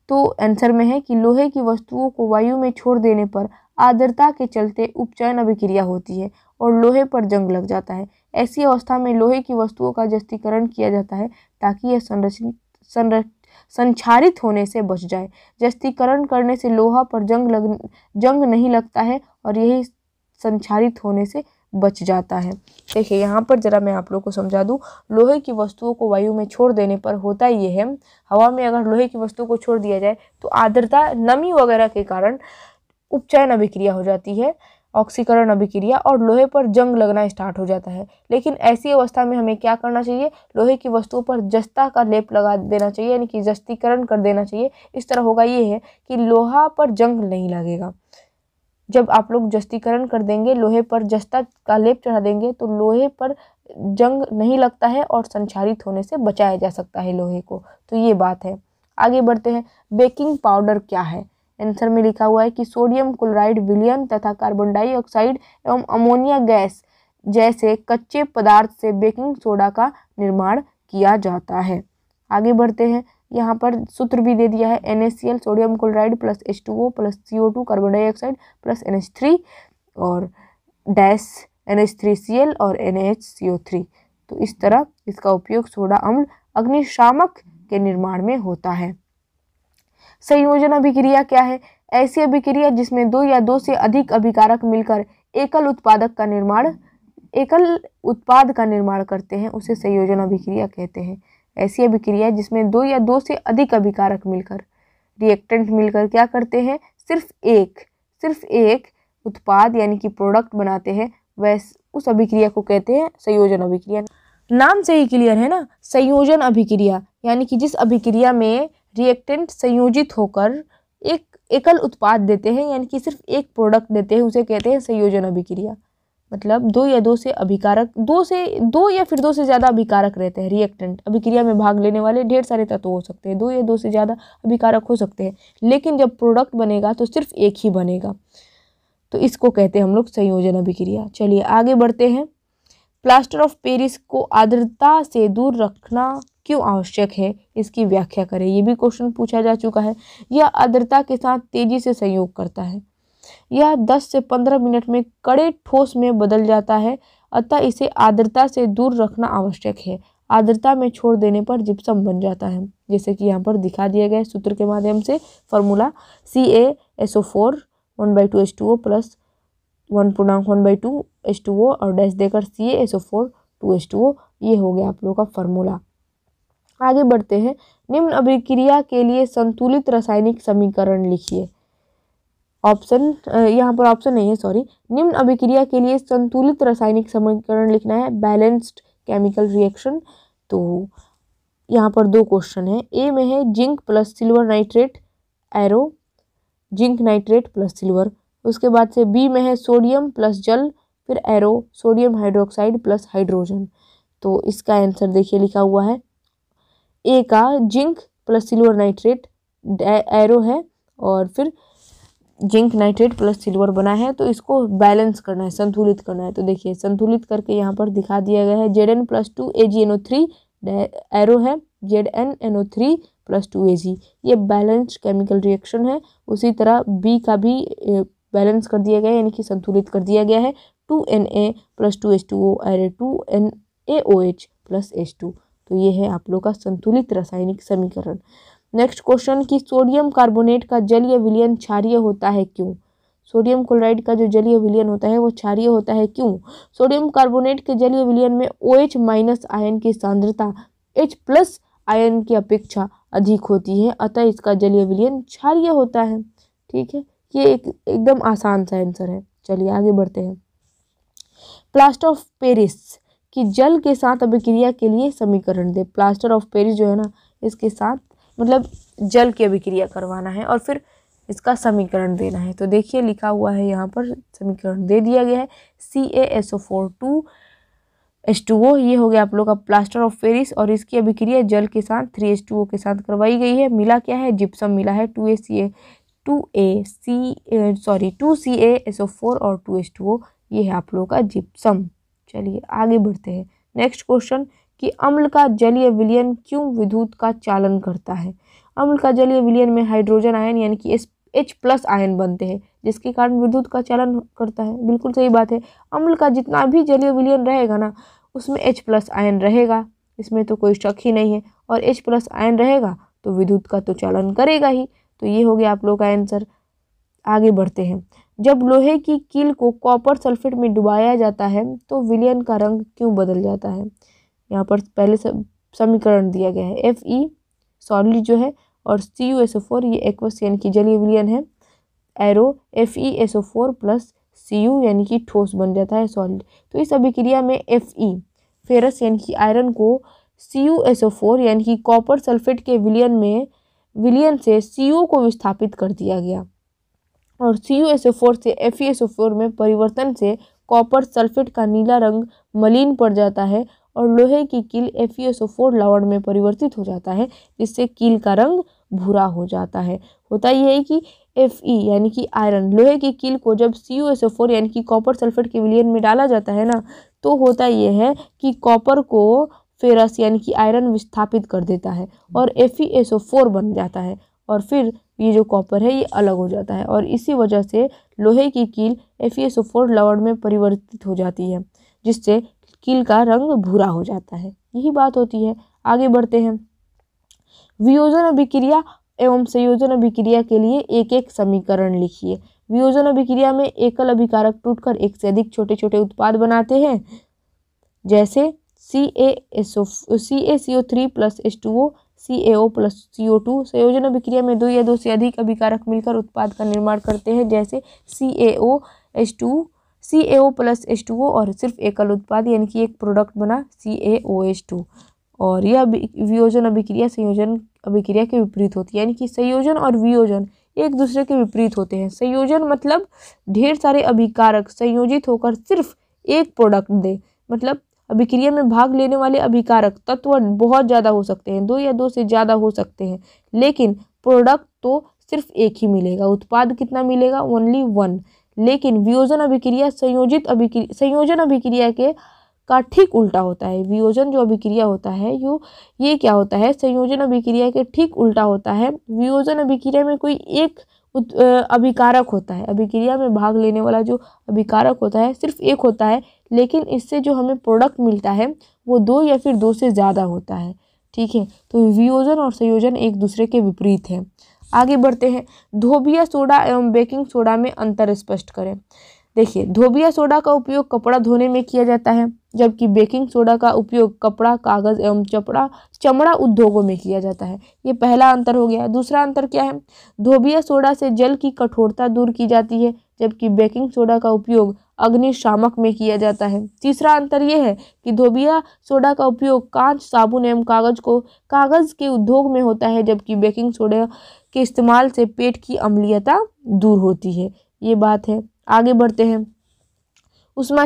तो आंसर में है कि लोहे की वस्तुओं को वायु में छोड़ देने पर आर्द्रता के चलते उपचयन अभिक्रिया होती है और लोहे पर जंग लग जाता है ऐसी अवस्था में लोहे की वस्तुओं का जस्तीकरण किया जाता है ताकि यह संरचित संचारित होने से बच जाए जस्तीकरण करने से लोहा पर जंग लग जंग नहीं लगता है और यही संचारित होने से बच जाता है देखिए यहाँ पर ज़रा मैं आप लोग को समझा दूँ लोहे की वस्तुओं को वायु में छोड़ देने पर होता ये है हवा में अगर लोहे की वस्तुओं को छोड़ दिया जाए तो आर्द्रता नमी वगैरह के कारण उपचयन अभिक्रिया हो जाती है ऑक्सीकरण अभिक्रिया और लोहे पर जंग लगना स्टार्ट हो जाता है लेकिन ऐसी अवस्था में हमें क्या करना चाहिए लोहे की वस्तुओं पर जस्ता का लेप लगा देना चाहिए यानी कि जस्तीकरण कर देना चाहिए इस तरह होगा ये है कि लोहा पर जंग नहीं लगेगा जब आप लोग जस्तीकरण कर देंगे लोहे पर जस्ता का लेप चढ़ा देंगे तो लोहे पर जंग नहीं लगता है और संचारित होने से बचाया जा सकता है लोहे को तो ये बात है आगे बढ़ते हैं बेकिंग पाउडर क्या है आंसर में लिखा हुआ है कि सोडियम क्लोराइड विलियम तथा कार्बन डाइऑक्साइड एवं अमोनिया गैस जैसे कच्चे पदार्थ से बेकिंग सोडा का निर्माण किया जाता है आगे बढ़ते हैं यहाँ पर सूत्र भी दे दिया है N sodium chloride plus H two O plus C two carbon dioxide plus N three और डैश एन थ्री सी और एन एच थ्री तो इस तरह इसका उपयोग सोडा अम्ल अग्निशामक के निर्माण में होता है संयोजन अभिक्रिया क्या है ऐसी अभिक्रिया जिसमें दो या दो से अधिक अभिकारक मिलकर एकल उत्पादक का निर्माण एकल उत्पाद का निर्माण करते हैं उसे संयोजन अभिक्रिया कहते हैं ऐसी अभिक्रिया जिसमें दो या दो से अधिक अभिकारक मिलकर रिएक्टेंट मिलकर क्या करते हैं सिर्फ एक सिर्फ एक उत्पाद यानी कि प्रोडक्ट बनाते हैं वह उस अभिक्रिया को कहते हैं संयोजन अभिक्रिया नाम से ही क्लियर है ना संयोजन अभिक्रिया यानी कि जिस अभिक्रिया में रिएक्टेंट संयोजित होकर एक एकल उत्पाद देते हैं यानी कि सिर्फ एक प्रोडक्ट देते हैं उसे कहते हैं संयोजन अभिक्रिया मतलब दो या दो से अभिकारक दो से दो या फिर दो से ज़्यादा अभिकारक रहते हैं रिएक्टेंट अभिक्रिया में भाग लेने वाले ढेर सारे तत्व हो सकते हैं दो या दो से ज़्यादा अभिकारक हो सकते हैं लेकिन जब प्रोडक्ट बनेगा तो सिर्फ एक ही बनेगा तो इसको कहते हैं हम लोग संयोजन अभिक्रिया चलिए आगे बढ़ते हैं प्लास्टर ऑफ पेरिस को आर्द्रता से दूर रखना क्यों आवश्यक है इसकी व्याख्या करें ये भी क्वेश्चन पूछा जा चुका है यह आर्द्रता के साथ तेजी से संयोग करता है यह 10 से 15 मिनट में कड़े ठोस में बदल जाता है अतः इसे आर्द्रता से दूर रखना आवश्यक है आर्द्रता में छोड़ देने पर जिप्सम बन जाता है जैसे कि यहाँ पर दिखा दिया गया सूत्र के माध्यम से formula C A S O four one by two S two O plus one पूर्णांक one by two H two O और डैश देकर C A S O four two H two O ये हो गया आप लोगों का फॉर्मूला आगे बढ़ते हैं निम्न अभिक्रिया के लिए संतुलित रासायनिक समीकरण लिखिए ऑप्शन यहाँ पर ऑप्शन नहीं है सॉरी निम्न अभिक्रिया के लिए संतुलित रासायनिक समीकरण लिखना है बैलेंस्ड केमिकल रिएक्शन तो यहाँ पर दो क्वेश्चन है ए में है zinc plus silver nitrate arrow zinc nitrate plus silver उसके बाद से बी में है सोडियम प्लस जल फिर arrow sodium hydroxide plus hydrogen तो इसका आंसर देखिए लिखा हुआ है ए का zinc plus silver nitrate arrow है और फिर जिंक नाइट्रेट प्लस सिल्वर बना है तो इसको बैलेंस करना है संतुलित करना है तो देखिए संतुलित करके यहाँ पर दिखा दिया गया है Z N plus two A G N O three arrow है Z N N O three plus two A G ये बैलेंस केमिकल रिएक्शन है उसी तरह बी का भी बैलेंस कर दिया गया है यानी कि संतुलित कर दिया गया है two N A plus two H two O arrow two N A O H plus H two तो ये है आप लोग का संतुलित रासायनिक समीकरण नेक्स्ट क्वेश्चन कि सोडियम कार्बोनेट का जलीय विलयन क्षारिय होता है क्यों सोडियम क्लोराइड का जो जलीय विलयन होता है वो क्षारिय होता है क्यों सोडियम कार्बोनेट के जलीय विलयन में ओ OH माइनस आयन की सांद्रता एच प्लस आयन की अपेक्षा अधिक होती है अतः इसका जलीय विलयन क्षारिय होता है ठीक है ये एक एकदम आसान सा आंसर है चलिए आगे बढ़ते हैं प्लास्टर ऑफ पेरिस की जल के साथ अभिक्रिया के लिए समीकरण दे प्लास्टर ऑफ पेरिस जो है ना इसके साथ मतलब जल की अभिक्रिया करवाना है और फिर इसका समीकरण देना है तो देखिए लिखा हुआ है यहाँ पर समीकरण दे दिया गया है C A S O four two S two O ये हो गया आप लोग का प्लास्टर ऑफ पेरिस और इसकी अभिक्रिया जल के साथ थ्री एस टू ओ के साथ करवाई गई है मिला क्या है जिप्सम मिला है two A C A two A C sorry two C A S O four और टू एस टू ओ ये है आप लोगों का जिप्सम चलिए आगे बढ़ते हैं नेक्स्ट क्वेश्चन कि अम्ल का जलीय विलयन क्यों विद्युत का चालन करता है अम्ल का जलीय विलयन में हाइड्रोजन आयन यानी कि एस एच प्लस आयन बनते हैं जिसके कारण विद्युत का चालन करता है बिल्कुल सही बात है अम्ल का जितना भी जलीय विलयन रहेगा ना उसमें एच प्लस आयन रहेगा इसमें तो कोई शक ही नहीं है और एच प्लस आयन रहेगा तो विद्युत का तो चालन करेगा ही तो ये हो गया आप लोग का आंसर आगे बढ़ते हैं जब लोहे की कील को कॉपर सल्फेट में डुबाया जाता है तो विलियन का रंग क्यों बदल जाता है यहाँ पर पहले समीकरण दिया गया है एफ ई सॉलिड जो है और C U S O four ये एक्वस यानी कि जलीय विलियन है arrow F E S O four plus C U यानी कि ठोस बन जाता है सॉलिड तो इस अभिक्रिया में एफ ई फेरस यानी कि आयरन को C U S O four यानी कि कॉपर सल्फेट के विलियन में विलियन से सी ओ को विस्थापित कर दिया गया और C U S O four से F E S O four में परिवर्तन से कॉपर सल्फेट का नीला रंग मलिन पड़ जाता है और लोहे की कील एफ e लवण में परिवर्तित हो जाता है जिससे कील का रंग भूरा हो जाता है होता यह है कि एफ ई e, यानी कि आयरन लोहे की कील को जब C U S O four यानी कि कॉपर सल्फेट के विलियन में डाला जाता है ना तो होता यह है कि कॉपर को फेरस यानी कि आयरन विस्थापित कर देता है और F E S O four बन जाता है और फिर ये जो कॉपर है ये अलग हो जाता है और इसी वजह से लोहे की कील F E S O four लवण में परिवर्तित हो जाती है जिससे कील का रंग भूरा हो जाता है यही बात होती है आगे बढ़ते हैं वियोजन अभिक्रिया एवं संयोजन अभिक्रिया के लिए एक एक समीकरण लिखिए वियोजन अभिक्रिया में एकल अभिकारक टूटकर एक से अधिक छोटे छोटे उत्पाद बनाते हैं जैसे C A S O C A C O three plus S two O C A O plus C O two संयोजन अभिक्रिया में दो या दो से अधिक अभिकारक मिलकर उत्पाद का निर्माण करते हैं जैसे C A O S two C A O plus H two O और सिर्फ एकल उत्पाद यानी कि एक प्रोडक्ट बना सी ए ओ एच टू और यह वियोजन अभिक्रिया संयोजन अभिक्रिया के विपरीत होती है यानी कि संयोजन और वियोजन एक दूसरे के विपरीत होते हैं संयोजन मतलब ढेर सारे अभिकारक संयोजित होकर सिर्फ एक प्रोडक्ट दे मतलब अभिक्रिया में भाग लेने वाले अभिकारक तत्व बहुत ज़्यादा हो सकते हैं दो या दो से ज़्यादा हो सकते हैं लेकिन प्रोडक्ट तो सिर्फ एक ही मिलेगा उत्पाद कितना मिलेगा ओनली वन लेकिन वियोजन अभिक्रिया संयोजित अभिक्रिया संयोजन अभिक्रिया के का ठीक उल्टा होता है वियोजन जो अभिक्रिया होता है यो ये क्या होता है संयोजन अभिक्रिया के ठीक उल्टा होता है वियोजन अभिक्रिया में कोई एक अभिकारक होता है अभिक्रिया में भाग लेने वाला जो अभिकारक होता है सिर्फ एक होता है लेकिन इससे जो हमें प्रोडक्ट मिलता है वो दो या फिर दो से ज़्यादा होता है ठीक है तो वियोजन और संयोजन एक दूसरे के विपरीत हैं आगे बढ़ते हैं धोबिया सोडा एवं बेकिंग सोडा में अंतर स्पष्ट करें देखिए धोबिया सोडा का उपयोग कपड़ा धोने में किया जाता है जबकि बेकिंग सोडा का उपयोग कपड़ा कागज़ एवं चपड़ा चमड़ा उद्योगों में किया जाता है ये पहला अंतर हो गया दूसरा अंतर क्या है धोबिया सोडा से जल की कठोरता दूर की जाती है जबकि बेकिंग सोडा का उपयोग अग्निशामक में किया जाता है तीसरा अंतर यह है कि धोबिया सोडा का उपयोग कांच साबुन एवं कागज को कागज़ के उद्योग में होता है जबकि बेकिंग सोडा के इस्तेमाल से पेट की अम्लीयता दूर होती है ये बात है आगे बढ़ते हैं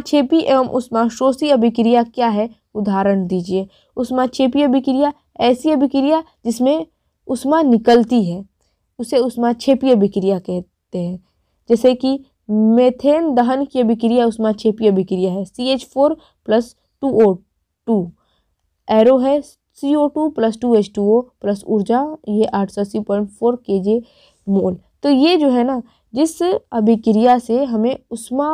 छेपी एवं शोषी अभिक्रिया क्या है उदाहरण दीजिए छेपी अभिक्रिया ऐसी अभिक्रिया जिसमें उष्मा निकलती है उसे छेपी अभिक्रिया कहते हैं जैसे कि मेथेन दहन की अभिक्रिया उष्मा छेपी अभिक्रिया है C H four plus two O two arrow है C O two plus two H two O plus ऊर्जा ये आठ सौ अस्सी पॉइंट फोर के जे मोल तो ये जो है ना जिस अभिक्रिया से हमें उष्मा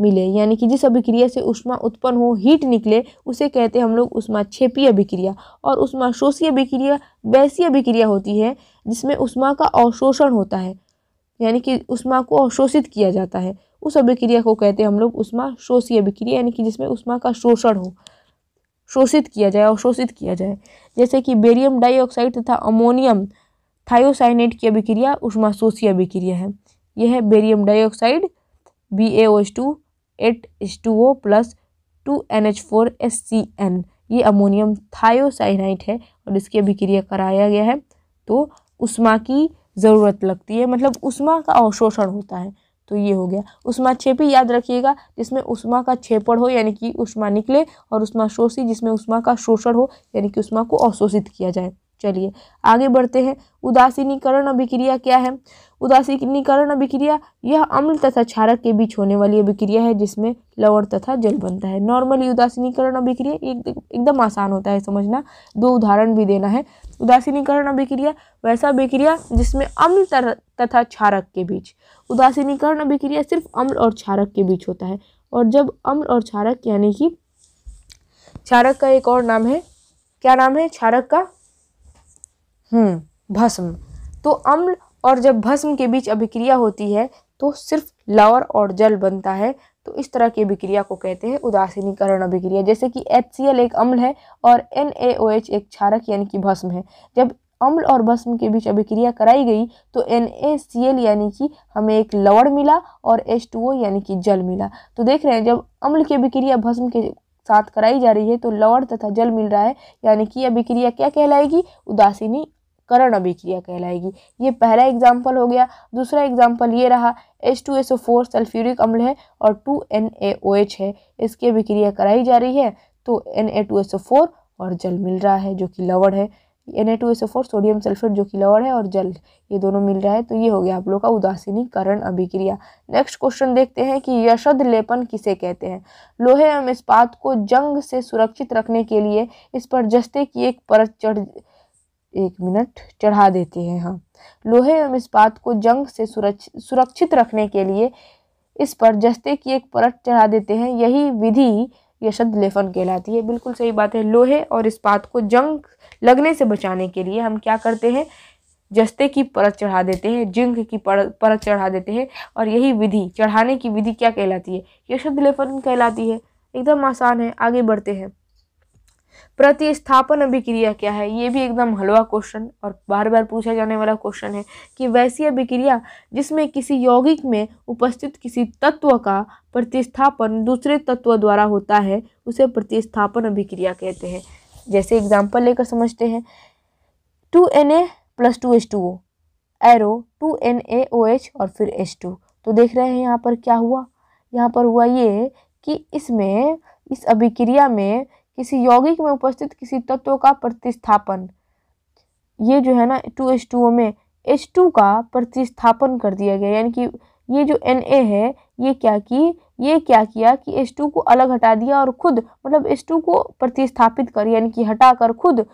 मिले यानी कि जिस अभिक्रिया से उष्मा उत्पन्न हो हीट निकले उसे कहते हैं हम लोग उष्मा छेपी अभिक्रिया और उष्मा शोषी अभिक्रिया वैसी अभिक्रिया होती है जिसमें उष्मा का अवशोषण होता है यानी कि उष्मा को अवशोषित किया जाता है उस अभिक्रिया को कहते हैं हम लोग उष्मा शोषी अभिक्रिया यानी कि जिसमें उष्मा का शोषण हो शोषित किया जाए अवशोषित किया जाए जैसे कि बेरियम डाइऑक्साइड तथा अमोनियम थायोसाइनेट की अभिक्रिया उष्मा शोषी अभिक्रिया है यह है barium dioxide B A O H two eight H two O plus two N H four S C N ये अमोनियम थायोसाइनाइट है और इसकी अभिक्रिया कराया गया है तो उष्मा की ज़रूरत लगती है मतलब उष्मा का अवशोषण होता है तो ये हो गया उष्मा छेपी याद रखिएगा जिसमें उष्मा का छेपड़ हो यानी कि उष्मा निकले और उष्मा शोषी जिसमें उष्मा का शोषण हो यानी कि उष्मा को अवशोषित किया जाए चलिए आगे बढ़ते हैं उदासीनीकरण अभिक्रिया क्या है उदासीनीकरण अभिक्रिया यह अम्ल तथा क्षारक के बीच होने वाली अभिक्रिया है जिसमें लवण तथा जल बनता है नॉर्मली उदासीनीकरण अभिक्रिया एक, एकदम आसान होता है समझना दो उदाहरण भी देना है उदासीनीकरण अभिक्रिया वैसा अभिक्रिया जिसमें अम्ल तथा क्षारक के बीच उदासीनीकरण अभिक्रिया सिर्फ अम्ल और क्षारक के बीच होता है और जब अम्ल और क्षारक यानी कि क्षारक का एक और नाम है क्या नाम है क्षारक का हम्म भस्म तो अम्ल और जब भस्म के बीच अभिक्रिया होती है तो सिर्फ लवर और जल बनता है तो इस तरह की अभिक्रिया को कहते हैं उदासीनीकरण अभिक्रिया जैसे कि एच एक अम्ल है और एन एक क्षारक यानी कि भस्म है जब अम्ल और भस्म के बीच अभिक्रिया कराई गई तो एन यानी कि हमें एक लवण मिला और एच यानी कि जल मिला तो देख रहे हैं जब अम्ल की अभिक्रिया भस्म के साथ कराई जा रही है तो लवण तथा जल मिल रहा है यानी कि अभिक्रिया क्या कहलाएगी उदासीनी करण अभिक्रिया कहलाएगी ये पहला एग्जाम्पल हो गया दूसरा एग्जाम्पल ये रहा H two S O four sulphuric अम्ल है और two N A O H है इसकी अभिक्रिया कराई जा रही है तो N A two S O four और जल मिल रहा है जो कि लवड़ है N A two S O four sodium sulphate जो कि लवड़ है और जल ये दोनों मिल रहा है तो ये हो गया आप लोगों का उदासीनीकरण अभिक्रिया नेक्स्ट क्वेश्चन देखते हैं कि यशद लेपन किसे कहते हैं लोहे एवं इस्पात को जंग से सुरक्षित रखने के लिए इस पर जस्ते की एक परत चढ़ एक मिनट चढ़ा देते हैं हम हाँ। लोहे एवं इस्पात को जंग से सुरक्षित रखने के लिए इस पर जस्ते की एक परत चढ़ा देते हैं यही विधि यशद लेफन कहलाती है बिल्कुल सही बात है लोहे और इस्पात को जंग लगने से बचाने के लिए हम क्या करते हैं जस्ते की परत चढ़ा देते हैं जिंक की परत चढ़ा देते हैं और यही विधि चढ़ाने की विधि क्या कहलाती है यशद लेफन कहलाती है एकदम आसान है आगे बढ़ते हैं प्रतिस्थापन अभिक्रिया क्या है ये भी एकदम हलवा क्वेश्चन और बार बार पूछा जाने वाला क्वेश्चन है कि वैसी अभिक्रिया जिसमें किसी यौगिक में उपस्थित किसी तत्व का प्रतिस्थापन दूसरे तत्व द्वारा होता है उसे प्रतिस्थापन अभिक्रिया कहते हैं जैसे एग्जाम्पल लेकर समझते हैं two N A plus two H two O arrow two N A O H और फिर एच टू तो देख रहे हैं यहाँ पर क्या हुआ यहाँ पर हुआ ये कि इसमें इस अभिक्रिया में किसी यौगिक में उपस्थित किसी तत्व का प्रतिस्थापन ये जो है ना टू एच टू ओ में एच टू का प्रतिस्थापन कर दिया गया यानी कि ये जो एन ए है ये क्या की ये क्या किया कि एच टू को अलग हटा दिया और खुद मतलब एच टू को प्रतिस्थापित कर यानी कि हटा कर खुद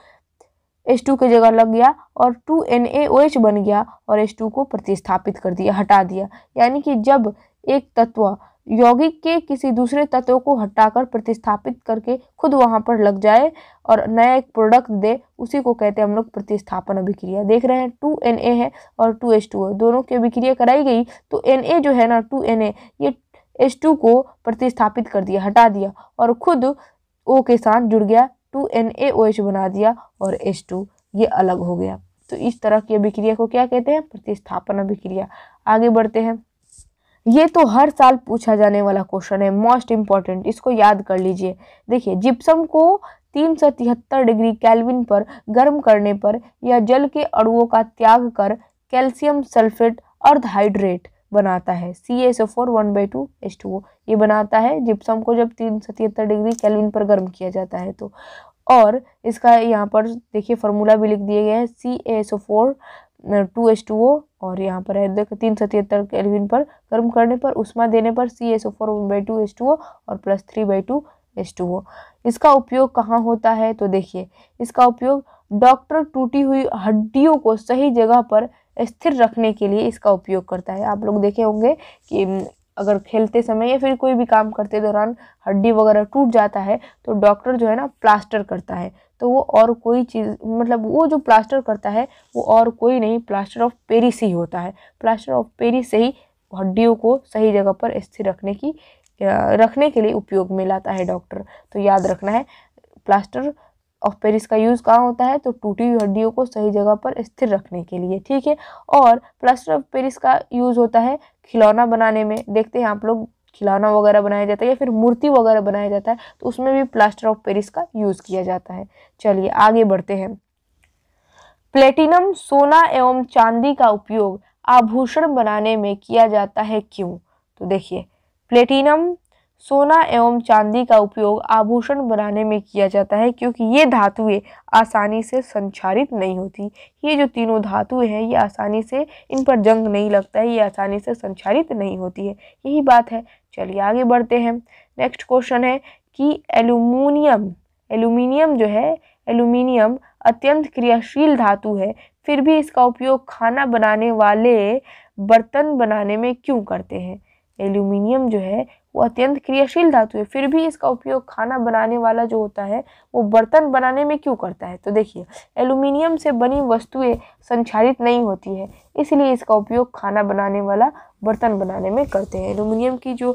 एच टू की जगह लग गया और two N A O H बन गया और एच टू को प्रतिस्थापित कर दिया हटा दिया यानी कि जब एक तत्व यौगिक के किसी दूसरे तत्व को हटाकर प्रतिस्थापित करके खुद वहां पर लग जाए और नया एक प्रोडक्ट दे उसी को कहते हैं हम लोग प्रतिस्थापन अभिक्रिया देख रहे हैं टू एन ए है और टू एच टू दोनों की अभिक्रिया कराई गई तो एन ए जो है ना टू एन ए ये एच टू को प्रतिस्थापित कर दिया हटा दिया और खुद ओ के साथ जुड़ गया two N A O H बना दिया और एच टू ये अलग हो गया तो इस तरह की अभिक्रिया को क्या कहते हैं प्रतिस्थापन अभिक्रिया आगे बढ़ते हैं ये तो हर साल पूछा जाने वाला क्वेश्चन है मोस्ट इम्पॉर्टेंट इसको याद कर लीजिए देखिए जिप्सम को तीन सौ तिहत्तर डिग्री कैलविन पर गर्म करने पर यह जल के अणुओं का त्याग कर कैल्शियम सल्फेट अर्ध हाइड्रेट बनाता है C S O four one by two S two O ये बनाता है जिप्सम को जब तीन सौ तिहत्तर डिग्री कैलविन पर गर्म किया जाता है तो और इसका यहाँ पर देखिए फार्मूला भी लिख दिया गया है C S O four two S two O और यहाँ पर है देख तीन सौ तिहत्तर एलविन पर गर्म करने पर उष्मा देने पर C S O four by two S two O और plus three by two S two O इसका उपयोग कहाँ होता है तो देखिए इसका उपयोग डॉक्टर टूटी हुई हड्डियों को सही जगह पर स्थिर रखने के लिए इसका उपयोग करता है आप लोग देखे होंगे कि अगर खेलते समय या फिर कोई भी काम करते दौरान हड्डी वगैरह टूट जाता है तो डॉक्टर जो है ना प्लास्टर करता है तो वो और कोई चीज़ मतलब वो जो प्लास्टर करता है वो और कोई नहीं प्लास्टर ऑफ पेरिस ही होता है प्लास्टर ऑफ पेरिस से ही हड्डियों को सही जगह पर स्थिर रखने की रखने के लिए उपयोग में लाता है डॉक्टर तो याद रखना है प्लास्टर ऑफ पेरिस का यूज़ कहाँ होता है तो टूटी हुई हड्डियों को सही जगह पर स्थिर रखने के लिए ठीक है और प्लास्टर ऑफ पेरिस का यूज़ होता है खिलौना बनाने में देखते हैं आप लोग खिलौना वगैरह बनाया जाता है या फिर मूर्ति वगैरह बनाया जाता है तो उसमें भी प्लास्टर ऑफ पेरिस का यूज़ किया जाता है चलिए आगे बढ़ते हैं प्लेटिनम सोना एवं चांदी का उपयोग आभूषण बनाने में किया जाता है क्यों तो देखिए प्लेटिनम सोना एवं चांदी का उपयोग आभूषण बनाने में किया जाता है क्योंकि ये धातुएं आसानी से संचारित नहीं होती ये जो तीनों धातुएं हैं ये आसानी से इन पर जंग नहीं लगता है ये आसानी से संचारित नहीं होती है यही बात है चलिए आगे बढ़ते हैं नेक्स्ट क्वेश्चन है कि एल्यूमिनियम एल्यूमिनियम जो है एल्यूमिनियम अत्यंत क्रियाशील धातु है फिर भी इसका उपयोग खाना बनाने वाले बर्तन बनाने में क्यों करते हैं एल्यूमिनियम जो है वो अत्यंत क्रियाशील धातु है फिर भी इसका उपयोग खाना बनाने वाला जो होता है वो बर्तन बनाने में क्यों करता है तो देखिए एल्यूमिनियम से बनी वस्तुएं संचालित नहीं होती है इसलिए इसका उपयोग खाना बनाने वाला बर्तन बनाने में करते हैं एल्यूमिनियम की जो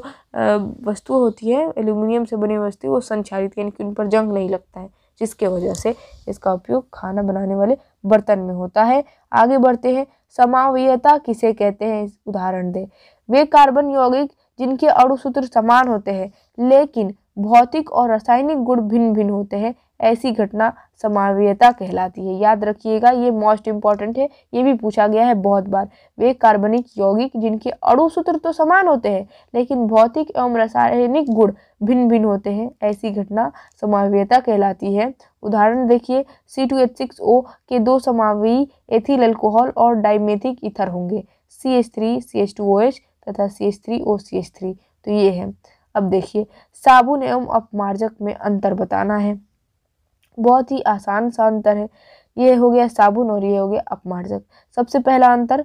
वस्तु होती है एल्यूमिनियम से बनी वस्तु वो संचालित यानी कि उन पर जंग नहीं लगता है जिसके वजह से इसका उपयोग खाना बनाने वाले बर्तन में होता है आगे बढ़ते हैं समावयता किसे कहते हैं उदाहरण दें वे कार्बन यौगिक जिनके अणुसूत्र समान होते हैं लेकिन भौतिक और रासायनिक गुण भिन्न भिन्न होते हैं ऐसी घटना समावयता कहलाती है याद रखिएगा ये मोस्ट इंपॉर्टेंट है ये भी पूछा गया है बहुत बार वे कार्बनिक यौगिक जिनके अणुसूत्र तो समान होते हैं लेकिन भौतिक एवं रासायनिक गुण भिन्न भिन्न होते हैं ऐसी घटना समावयता कहलाती है उदाहरण देखिए C two H six O के दो समावी एथिल अल्कोहल और डाइमेथिक इथर होंगे C H three C H two O H तथा C H three O C H three तो ये है अब देखिए साबुन एवं अपमार्जक में अंतर बताना है बहुत ही आसान सा अंतर है ये हो गया साबुन और ये हो गया अपमार्जक सबसे पहला अंतर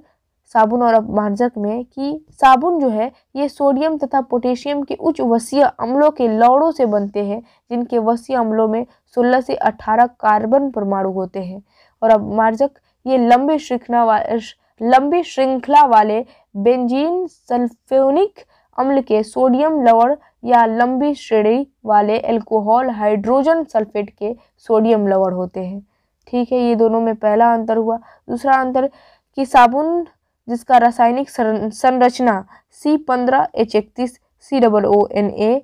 साबुन और अपमार्जक में कि साबुन जो है ये सोडियम तथा पोटेशियम के उच्च वसीय अम्लों के लौड़ों से बनते हैं जिनके वसीय अम्लों में 16 से 18 कार्बन परमाणु होते हैं और अपमार्जक ये लंबे श्रृंखला लंबी श्रृंखला वाले बेंजीन सल्फ्योनिक अम्ल के सोडियम लवण या लंबी श्रेणी वाले अल्कोहल हाइड्रोजन सल्फेट के सोडियम लवण होते हैं ठीक है ये दोनों में पहला अंतर हुआ दूसरा अंतर कि साबुन जिसका रासायनिक संरचना सी पंद्रह एच इकतीस C double O N A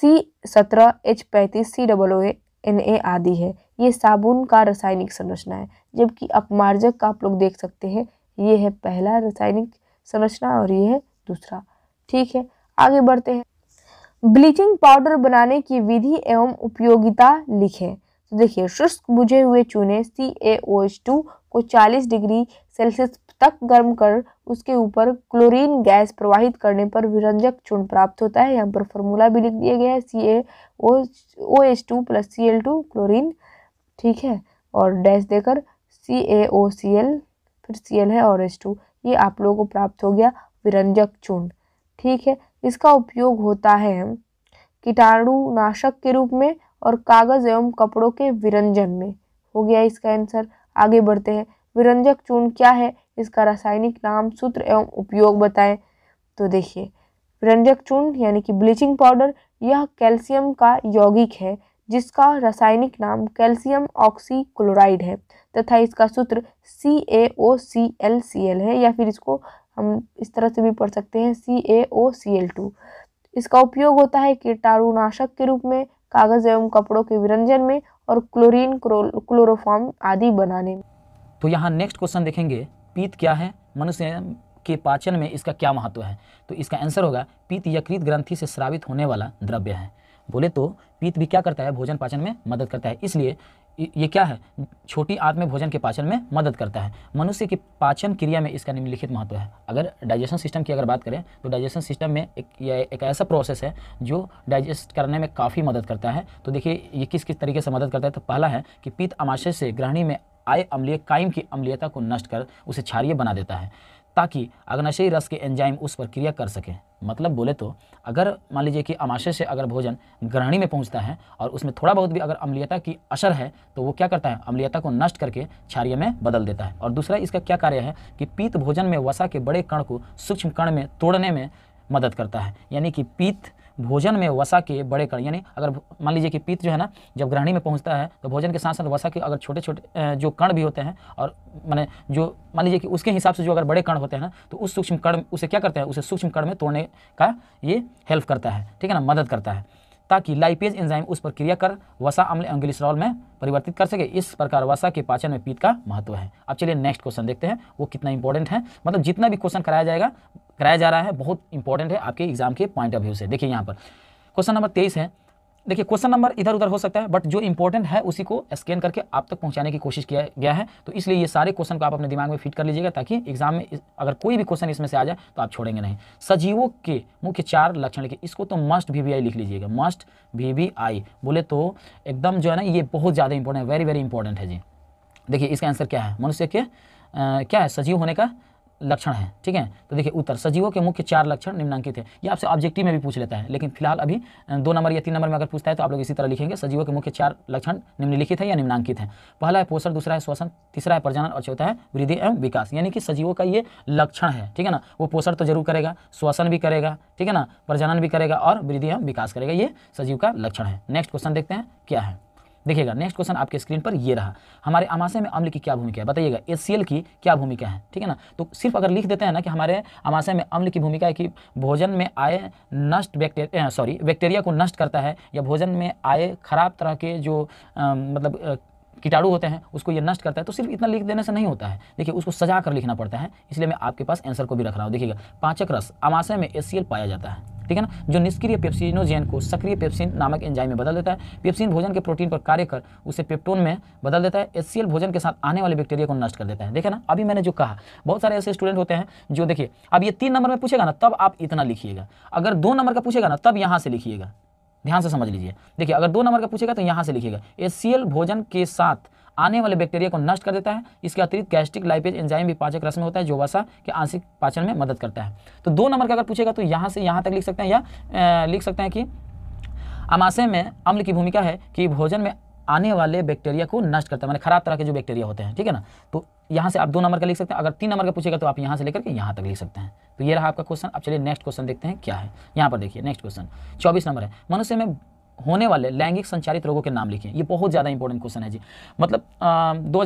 सी सत्रह एच पैंतीस C double O N A आदि है ये साबुन का रासायनिक संरचना है जबकि अपमार्जक का आप लोग देख सकते हैं ये है पहला रासायनिक संरचना और ये है दूसरा ठीक है आगे बढ़ते हैं ब्लीचिंग पाउडर बनाने की विधि एवं उपयोगिता लिखें तो देखिए शुष्क बुझे हुए चूने सी टू को 40 डिग्री सेल्सियस तक गर्म कर उसके ऊपर क्लोरीन गैस प्रवाहित करने पर विरंजक चूर्ण प्राप्त होता है यहाँ पर फॉर्मूला भी लिख दिया गया है C A O H two plus C L two chlorine ठीक है और डैश देकर C A O C L फिर सी एल है और एच टू ये आप लोगों को प्राप्त हो गया विरंजक चूर्ण ठीक है इसका उपयोग होता है कीटाणुनाशक के रूप में और कागज एवं कपड़ों के विरंजन में हो गया इसका आंसर आगे बढ़ते हैं विरंजक चूर्ण क्या है इसका रासायनिक नाम सूत्र एवं उपयोग बताएं तो देखिए विरंजक चूर्ण यानी कि ब्लीचिंग पाउडर यह कैल्शियम का यौगिक है जिसका रासायनिक नाम कैल्शियम ऑक्सीक्लोराइड है तथा इसका सूत्र सी A O C L C L है या फिर इसको हम इस तरह से भी पढ़ सकते हैं सी A O C L to इसका उपयोग होता है कीटाणुनाशक के रूप में कागज़ एवं कपड़ों के विरंजन में और क्लोरीन क्लोरोफॉर्म आदि बनाने में तो यहाँ नेक्स्ट क्वेश्चन देखेंगे पीत क्या है मनुष्य के पाचन में इसका क्या महत्व है तो इसका आंसर होगा पीत यकृत ग्रंथि से श्रावित होने वाला द्रव्य है बोले तो पीत भी क्या करता है भोजन पाचन में मदद करता है इसलिए ये क्या है छोटी आंत में भोजन के पाचन में मदद करता है मनुष्य की पाचन क्रिया में इसका निम्नलिखित महत्व है अगर डाइजेशन सिस्टम की अगर बात करें तो डाइजेशन सिस्टम में एक ये एक ऐसा प्रोसेस है जो डाइजेस्ट करने में काफ़ी मदद करता है तो देखिए ये किस किस तरीके से मदद करता है तो पहला है कि पीत अमाशय से ग्रहणी में आए अम्लीय कायम की अम्लीयता को नष्ट कर उसे क्षारिय बना देता है ताकि अग्नाशयी रस के एंजाइम उस पर क्रिया कर सकें मतलब बोले तो अगर मान लीजिए कि अमाशय से अगर भोजन ग्रहणी में पहुंचता है और उसमें थोड़ा बहुत भी अगर अम्लीयता की असर है तो वो क्या करता है अम्लीयता को नष्ट करके क्षार्य में बदल देता है और दूसरा इसका क्या कार्य है कि पीत भोजन में वसा के बड़े कण को सूक्ष्म कण में तोड़ने में मदद करता है यानी कि पीत भोजन में वसा के बड़े कण यानी अगर मान लीजिए कि पीत जो है ना जब ग्रहणी में पहुंचता है तो भोजन के साथ साथ वसा के अगर छोटे छोटे जो कण भी होते हैं और मैंने जो मान लीजिए कि उसके हिसाब से जो अगर बड़े कण होते हैं ना तो उस सूक्ष्म कण उसे क्या करते हैं उसे सूक्ष्म कण में तोड़ने का ये हेल्प करता है ठीक है ना मदद करता है ताकि लाइपेज एंजाइम उस पर क्रिया कर वसा अम्ल एंग्लिसरॉल में परिवर्तित कर सके इस प्रकार वसा के पाचन में पीत का महत्व है अब चलिए नेक्स्ट क्वेश्चन देखते हैं वो कितना इंपॉर्टेंट है मतलब जितना भी क्वेश्चन कराया जाएगा कराया जा रहा है बहुत इंपॉर्टेंट है आपके एग्जाम के पॉइंट ऑफ व्यू से देखिए यहाँ पर क्वेश्चन नंबर तेईस है देखिए क्वेश्चन नंबर इधर उधर हो सकता है बट जो इंपॉर्टेंट है उसी को स्कैन करके आप तक पहुंचाने की कोशिश किया गया है तो इसलिए ये सारे क्वेश्चन को आप अपने दिमाग में फिट कर लीजिएगा ताकि एग्जाम में अगर कोई भी क्वेश्चन इसमें से आ जाए तो आप छोड़ेंगे नहीं सजीवों के मुख्य चार लक्षण लिखे इसको तो मस्ट वी लिख लीजिएगा मस्ट वी बोले तो एकदम जो है ना ये बहुत ज़्यादा इंपॉर्टेंट है वेरी वेरी इंपॉर्टेंट है जी देखिए इसका आंसर क्या है मनुष्य के आ, क्या है सजीव होने का लक्षण हैं ठीक है तो देखिए उत्तर सजीवों के मुख्य चार लक्षण निम्नांकित है ये आपसे ऑब्जेक्टिव में भी पूछ लेता है लेकिन फिलहाल अभी दो नंबर या तीन नंबर में अगर पूछता है तो आप लोग इसी तरह लिखेंगे सजीवों के मुख्य चार लक्षण निम्नलिखित है या निम्नांकित है पहला है पोषण दूसरा है श्वसन तीसरा है प्रजनन और चौथा है वृद्धि एवं विकास यानी कि सजीवों का ये लक्षण है ठीक है ना वो पोषण तो जरूर करेगा श्वसन भी करेगा ठीक है ना प्रजनन भी करेगा और वृद्धि एवं विकास करेगा ये सजीव का लक्षण है नेक्स्ट क्वेश्चन देखते हैं क्या है देखिएगा नेक्स्ट क्वेश्चन आपके स्क्रीन पर ये रहा हमारे अमाशय में अम्ल की क्या भूमिका है बताइएगा एसीएल की क्या भूमिका है ठीक है ना तो सिर्फ अगर लिख देते हैं ना कि हमारे अमाशय में अम्ल की भूमिका है कि भोजन में आए नष्ट बैक्टेरिया सॉरी बैक्टेरिया को नष्ट करता है या भोजन में आए खराब तरह के जो आ, मतलब कीटाणु होते हैं उसको ये नष्ट करता है तो सिर्फ इतना लिख देने से नहीं होता है देखिए उसको सजा कर लिखना पड़ता है इसलिए मैं आपके पास आंसर को भी रख रहा हूँ देखिएगा पाचक रस अमाशय में एसीएल पाया जाता है ठीक है ना जो निष्क्रिय पेप्सिनोजेन को सक्रिय पेप्सिन नामक एंजाइम में बदल देता है पेप्सिन भोजन के प्रोटीन पर कार्य कर उसे पेप्टोन में बदल देता है एस भोजन के साथ आने वाले बैक्टीरिया को नष्ट कर देता है देखे ना अभी मैंने जो कहा बहुत सारे ऐसे स्टूडेंट होते हैं जो देखिए अब ये तीन नंबर में पूछेगा ना तब आप इतना लिखिएगा अगर दो नंबर का पूछेगा ना तब यहाँ से लिखिएगा ध्यान से समझ लीजिए देखिए अगर दो नंबर का पूछेगा तो यहाँ से लिखिएगा एस भोजन के साथ आने वाले बैक्टीरिया को नष्ट कर देता है इसके अतिरिक्त गैस्ट्रिक लाइपेज एंजाइम भी पाचक रस में होता है जो वसा के आंशिक पाचन में मदद करता है तो दो नंबर का अगर पूछेगा तो यहाँ से यहाँ तक लिख सकते हैं या लिख सकते हैं कि अमाशय में अम्ल की भूमिका है कि भोजन में आने वाले बैक्टीरिया को नष्ट करता है मैंने खराब तरह के जो बैक्टीरिया होते हैं ठीक है ना तो यहाँ से आप दो नंबर का लिख सकते हैं अगर तीन नंबर का पूछेगा तो आप यहाँ से लेकर के यहाँ तक लिख सकते हैं तो ये रहा आपका क्वेश्चन अब चलिए नेक्स्ट क्वेश्चन देखते हैं क्या है यहाँ पर देखिए नेक्स्ट क्वेश्चन चौबीस नंबर है मनुष्य में होने वाले लैंगिक संचालित रोगों के नाम लिखें ये बहुत ज़्यादा इंपॉर्टेंट क्वेश्चन है जी मतलब दो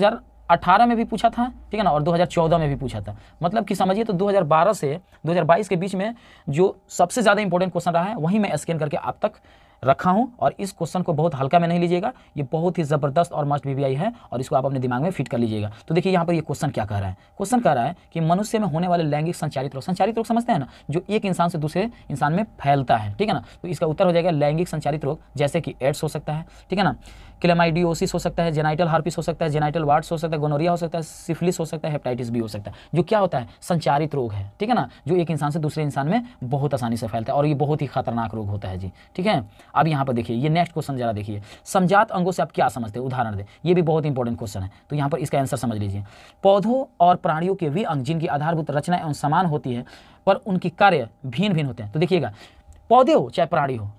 अठारह में भी पूछा था ठीक है ना और 2014 में भी पूछा था मतलब कि समझिए तो 2012 से 2022 के बीच में जो सबसे ज़्यादा इंपॉर्टेंट क्वेश्चन रहा है वहीं मैं स्कैन करके आप तक रखा हूँ और इस क्वेश्चन को बहुत हल्का में नहीं लीजिएगा ये बहुत ही ज़बरदस्त और मस्ट वी है और इसको आप अपने दिमाग में फिट कर लीजिएगा तो देखिए यहाँ पर ये क्वेश्चन क्या कह रहा है क्वेश्चन कह रहा है कि मनुष्य में होने वाले लैंगिक संचारित रोग संचारित रोग समझते हैं ना जो एक इंसान से दूसरे इंसान में फैलता है ठीक है ना तो इसका उत्तर हो जाएगा लैंगिक संचारित रोग जैसे कि एड्स हो सकता है ठीक है ना क्लेमाइडियोसिस हो सकता है जेनाइटल हार्पिस हो सकता है जेनाइटल वार्ड्स हो सकता है गोनोरिया हो सकता है सिफिलिस हो सकता है हेपेटाइटिस भी हो सकता है जो क्या होता है संचारित रोग है ठीक है ना जो एक इंसान से दूसरे इंसान में बहुत आसानी से फैलता है और ये बहुत ही खतरनाक रोग होता है जी ठीक है अब यहाँ पर देखिए ये नेक्स्ट क्वेश्चन जरा देखिए समझात अंगों से आप क्या समझते हैं उदाहरण दें ये भी बहुत इंपॉर्टेंट क्वेश्चन है तो यहाँ पर इसका आंसर समझ लीजिए पौधों और प्राणियों के भी अंग जिनकी आधारभूत रचना एवं समान होती है पर उनकी कार्य भिन्न भिन्न होते हैं तो देखिएगा पौधे हो चाहे प्राणी हो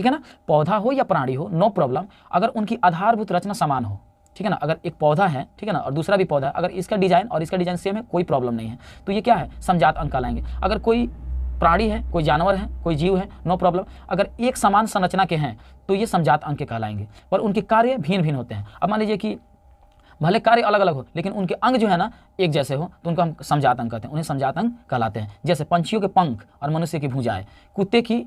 ठीक है ना पौधा हो या प्राणी हो नो प्रॉब्लम अगर उनकी आधारभूत रचना समान हो ठीक है ना अगर एक पौधा है ठीक है ना और दूसरा भी पौधा है अगर इसका डिजाइन और इसका डिजाइन सेम है कोई प्रॉब्लम नहीं है तो ये क्या है समझात अंक लाएंगे अगर कोई प्राणी है कोई जानवर है कोई जीव है नो प्रॉब्लम अगर एक समान संरचना के हैं तो ये समझात अंक कहलाएंगे पर उनके कार्य भिन्न भिन्न होते हैं अब मान लीजिए कि भले कार्य अलग अलग हो लेकिन उनके अंग जो है ना एक जैसे हो तो उनको हम समझात अंक कहते हैं उन्हें समझात अंक कहलाते हैं जैसे पंछियों के पंख और मनुष्य की भूजाएं कुत्ते की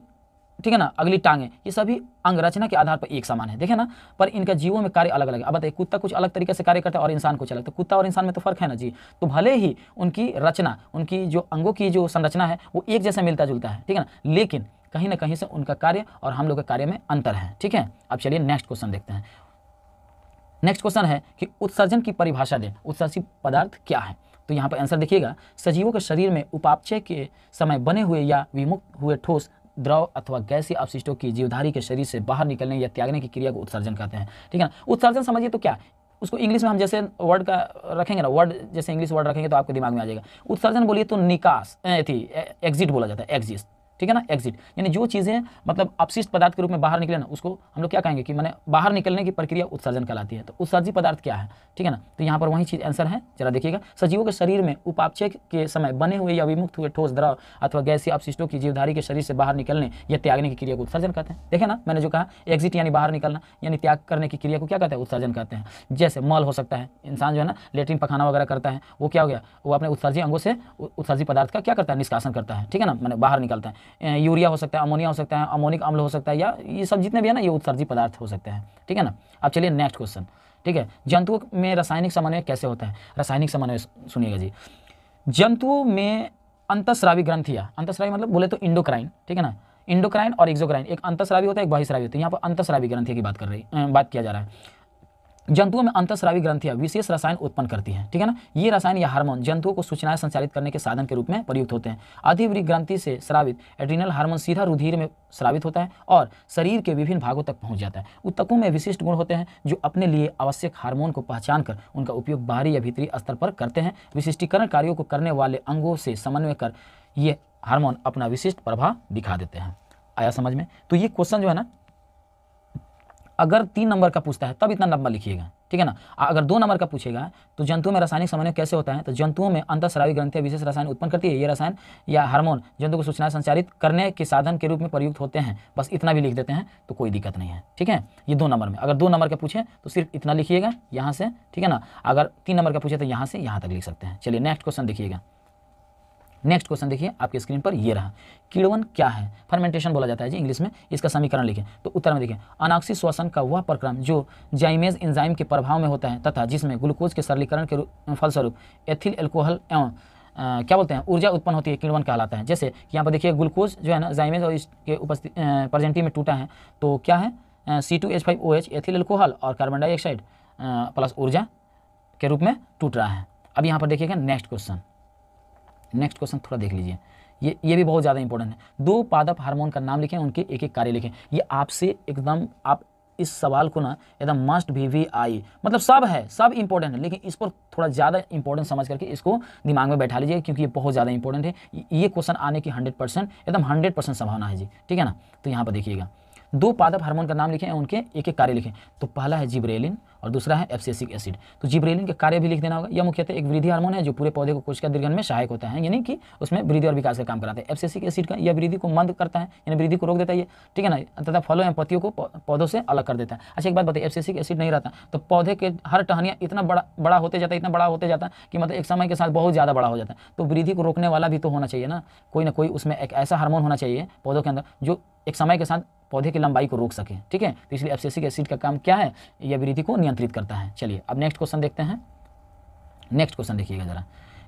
ठीक है ना अगली टांगे ये सभी अंग रचना के आधार पर एक समान है देखे ना पर इनका जीवों में कार्य अलग अलग है अब बताइए कुत्ता कुछ अलग तरीके से कार्य करता है और इंसान कुछ अलग तो कुत्ता और इंसान में तो फर्क है ना जी तो भले ही उनकी रचना उनकी जो अंगों की जो संरचना है वो एक जैसे मिलता जुलता है ठीक है ना लेकिन कहीं ना कहीं से उनका कार्य और हम लोग के कार्य में अंतर है ठीक है अब चलिए नेक्स्ट क्वेश्चन देखते हैं नेक्स्ट क्वेश्चन है कि उत्सर्जन की परिभाषा दें उत्सर्जित पदार्थ क्या है तो यहाँ पर आंसर देखिएगा सजीवों के शरीर में उपापचय के समय बने हुए या विमुक्त हुए ठोस द्रव अथवा गैसीय अवशिष्टों की जीवधारी के शरीर से बाहर निकलने या त्यागने की क्रिया को उत्सर्जन कहते हैं ठीक है ना उत्सर्जन समझिए तो क्या उसको इंग्लिश में हम जैसे वर्ड का रखेंगे ना वर्ड जैसे इंग्लिश वर्ड रखेंगे तो आपके दिमाग में आ जाएगा उत्सर्जन बोलिए तो निकास थी एग्जिट बोला जाता है एग्जिस्ट ठीक है ना एग्जिट यानी जो चीज़ें मतलब अपशिष्ट पदार्थ के रूप में बाहर निकले ना उसको हम लोग क्या कहेंगे कि मैंने बाहर निकलने की प्रक्रिया उत्सर्जन कहलाती है तो उत्सर्जी पदार्थ क्या है ठीक है ना तो यहाँ पर वही चीज़ आंसर है जरा देखिएगा सजीवों के शरीर में उपापचय के समय बने हुए या विमुक्त हुए ठोस द्रव अथवा गैसी अपशिष्टों की जीवधारी के शरीर से बाहर निकलने या त्यागने की क्रिया को उत्सर्जन कहते हैं देखे ना मैंने जो कहा एग्जिट यानी बाहर निकलना यानी त्याग करने की क्रिया को क्या कहते हैं उत्सर्जन कहते हैं जैसे मल हो सकता है इंसान जो है ना लेटरिन पखाना वगैरह करता है वो क्या हो गया वो अपने उत्सर्जी अंगों से उत्सर्जी पदार्थ का क्या करता है निष्कासन करता है ठीक है ना मैंने बाहर निकलता है यूरिया हो सकता है अमोनिया हो सकता है अमोनिक अम्ल हो सकता है या ये सब जितने भी है ना ये उत्सर्जी पदार्थ हो सकते हैं ठीक है ना अब चलिए नेक्स्ट क्वेश्चन ठीक है जंतुओं में रासायनिक समन्वय कैसे होता है रासायनिक समन्वय सुनिएगा जी जंतुओं में अंतस्रावी ग्रंथिया अंतस्रावी मतलब बोले तो इंडोक्राइन ठीक है ना इंडोक्राइन और एक्जोक्राइन एक अंतस्रावी होता है एक बहिस्रावी होता है यहाँ पर अंतस्रावी ग्रंथिया की बात कर रही बात किया जा रहा है जंतुओं में अंतस्रावी ग्रंथियां विशेष रसायन उत्पन्न करती हैं ठीक है ना ये रसायन या हार्मोन जंतुओं को सूचनाएं संचालित करने के साधन के रूप में प्रयुक्त होते हैं अधिवृक ग्रंथि से श्रावित एड्रीनल हार्मोन सीधा रुधिर में श्रावित होता है और शरीर के विभिन्न भागों तक पहुंच जाता है उत्तकों में विशिष्ट गुण होते हैं जो अपने लिए आवश्यक हार्मोन को पहचान कर उनका उपयोग बाहरी या भीतरी स्तर पर करते हैं विशिष्टीकरण कार्यों को करने वाले अंगों से समन्वय कर ये हार्मोन अपना विशिष्ट प्रभाव दिखा देते हैं आया समझ में तो ये क्वेश्चन जो है ना अगर तीन नंबर का पूछता है तब इतना नंबर लिखिएगा ठीक है ना अगर दो नंबर का पूछेगा तो जंतुओं में रासायनिक समन्वय कैसे होता है तो जंतुओं में अंतर ग्रंथियां विशेष रसायन उत्पन्न करती है ये रसायन या हार्मोन जंतु को सूचना संचारित करने के साधन के रूप में प्रयुक्त होते हैं बस इतना भी लिख देते हैं तो कोई दिक्कत नहीं है ठीक है ये दो नंबर में अगर दो नंबर का पूछे तो सिर्फ इतना लिखिएगा यहाँ से ठीक है ना अगर तीन नंबर का पूछे तो यहाँ से यहाँ तक लिख सकते हैं चलिए नेक्स्ट क्वेश्चन देखिएगा नेक्स्ट क्वेश्चन देखिए आपकी स्क्रीन पर ये रहा किड़वन क्या है फर्मेंटेशन बोला जाता है जी इंग्लिश में इसका समीकरण लिखें तो उत्तर में देखिए अनाक्सी श्वसन का वह प्रक्रम जो जाइमेज इंजाइम के प्रभाव में होता है तथा जिसमें ग्लूकोज के सरलीकरण के फलस्वरूप एथिल एल्कोहल एवं आ, क्या बोलते हैं ऊर्जा उत्पन्न होती है किण्वन कहलाता है जैसे कि यहाँ पर देखिए ग्लूकोज जो है ना जाइमेज और इसके उपस्थित प्रजेंटी में टूटा है तो क्या है C two H five O H ethyl alcohol और कार्बन डाइऑक्साइड प्लस ऊर्जा के रूप में टूट रहा है अब यहाँ पर देखिएगा नेक्स्ट क्वेश्चन नेक्स्ट क्वेश्चन थोड़ा देख लीजिए ये ये भी बहुत ज़्यादा इंपॉर्टेंट है दो पादप हार्मोन का नाम लिखें उनके एक एक कार्य लिखें ये आपसे एकदम आप इस सवाल को ना एकदम मस्ट भी वी आई मतलब सब है सब इंपॉर्टेंट है लेकिन इस पर थोड़ा ज़्यादा इंपॉर्टेंट समझ करके इसको दिमाग में बैठा लीजिए क्योंकि ये बहुत ज़्यादा इंपॉर्टेंट है ये क्वेश्चन आने की हंड्रेड परसेंट एकदम हंड्रेड परसेंट संभावना है जी ठीक है ना तो यहाँ पर देखिएगा दो पादप हार्मोन का नाम लिखें उनके एक एक कार्य लिखें तो पहला है जिब्रेलिन और दूसरा है एफसेसिक एसिड तो जिब्रेलिन का कार्य भी लिख देना होगा यह मुख्यतः एक वृद्धि हार्मोन है जो पूरे पौधे को कोशिका दीर्घन में सहायक होता है यानी कि उसमें वृद्धि और विकास का काम कराता है एफसेसिक एसिड का यह वृद्धि को मंद करता है यानी वृद्धि को रोक देता है ठीक है ना तथा फलों एवं पत्तियों को पौधों से अलग कर देता है अच्छा एक बात बताइए एप्सिसिक एसिड नहीं रहता तो पौधे के हर टहनिया इतना बड़ा बड़ा होते जाता है इतना बड़ा होते जाता है कि मतलब एक समय के साथ बहुत ज़्यादा बड़ा हो जाता है तो वृद्धि को रोकने वाला भी तो होना चाहिए ना कोई ना कोई उसमें एक ऐसा हार्मोन होना चाहिए पौधों के अंदर जो एक समय के साथ पौधे की लंबाई को रोक सके ठीक है तो इसलिए एप्सिसिक एसिड का काम क्या है यह वृद्धि को नियंत्रण नियंत्रित करता है चलिए अब नेक्स्ट क्वेश्चन देखते हैं नेक्स्ट क्वेश्चन देखिएगा जरा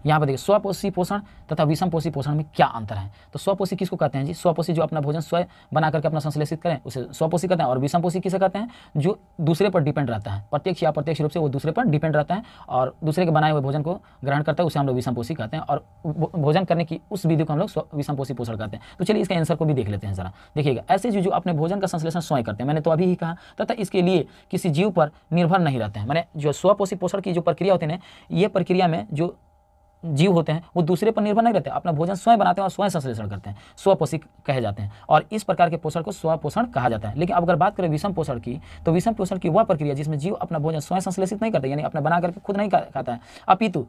यहाँ पर देखिए स्वपोषी पोषण तथा विषम पोषी पोषण में क्या अंतर है तो स्वपोषी किसको कहते हैं जी स्वपोषी जो अपना भोजन स्वयं बना करके अपना संश्लेषित करें उसे स्वपोषी कहते हैं और विषम पोषी किसे कहते हैं जो दूसरे पर डिपेंड रहता है प्रत्यक्ष या प्रत्यक्ष रूप से वो दूसरे पर डिपेंड रहता है और दूसरे के बनाए हुए भोजन को ग्रहण करता है उसे हम लोग पोषी कहते हैं और भोजन करने की उस विधि को हम लोग पोषी पोषण कहते हैं तो चलिए इसका आंसर को भी देख लेते हैं जरा देखिएगा ऐसे जो अपने भोजन का संश्लेषण स्वयं करते हैं मैंने तो अभी ही कहा तथा इसके लिए किसी जीव पर निर्भर नहीं रहते हैं मैंने जो स्वपोषी पोषण की जो प्रक्रिया होती है ये प्रक्रिया में जो जीव होते हैं वो दूसरे पर निर्भर नहीं रहते अपना भोजन स्वयं बनाते हैं और स्वयं संश्लेषण करते हैं स्वपोषी कहे जाते हैं और इस प्रकार के पोषण को स्वपोषण कहा जाता है लेकिन अब अगर बात करें विषम पोषण की तो विषम पोषण की वह प्रक्रिया जिसमें जीव अपना भोजन स्वयं संश्लेषित नहीं करते यानी अपना बना करके खुद नहीं खाता है अपितु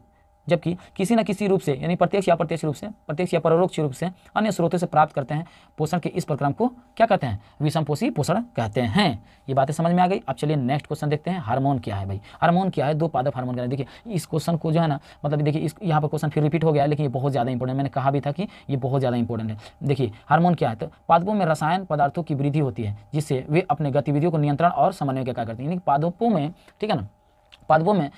जबकि किसी न किसी रूप से यानी प्रत्यक्ष या प्रत्यक्ष रूप से प्रत्यक्ष या परोक्ष रूप से अन्य स्रोतों से प्राप्त करते हैं पोषण के इस प्रक्रम को क्या कहते हैं पोषी पोषण कहते हैं ये बातें समझ में आ गई अब चलिए नेक्स्ट क्वेश्चन देखते हैं हार्मोन क्या है भाई हार्मोन क्या है दो पादप हार्मोन क्या देखिए इस क्वेश्चन को जो है ना मतलब देखिए इस यहाँ पर क्वेश्चन फिर रिपीट हो गया लेकिन ये बहुत ज़्यादा इंपॉर्टेंट मैंने कहा भी था कि ये बहुत ज़्यादा इंपॉर्टेंट है देखिए हार्मोन क्या है तो पादपों में रसायन पदार्थों की वृद्धि होती है जिससे वे अपने गतिविधियों को नियंत्रण और समन्वय का क्या करते हैं यानी पादपों में ठीक है ना पादपों में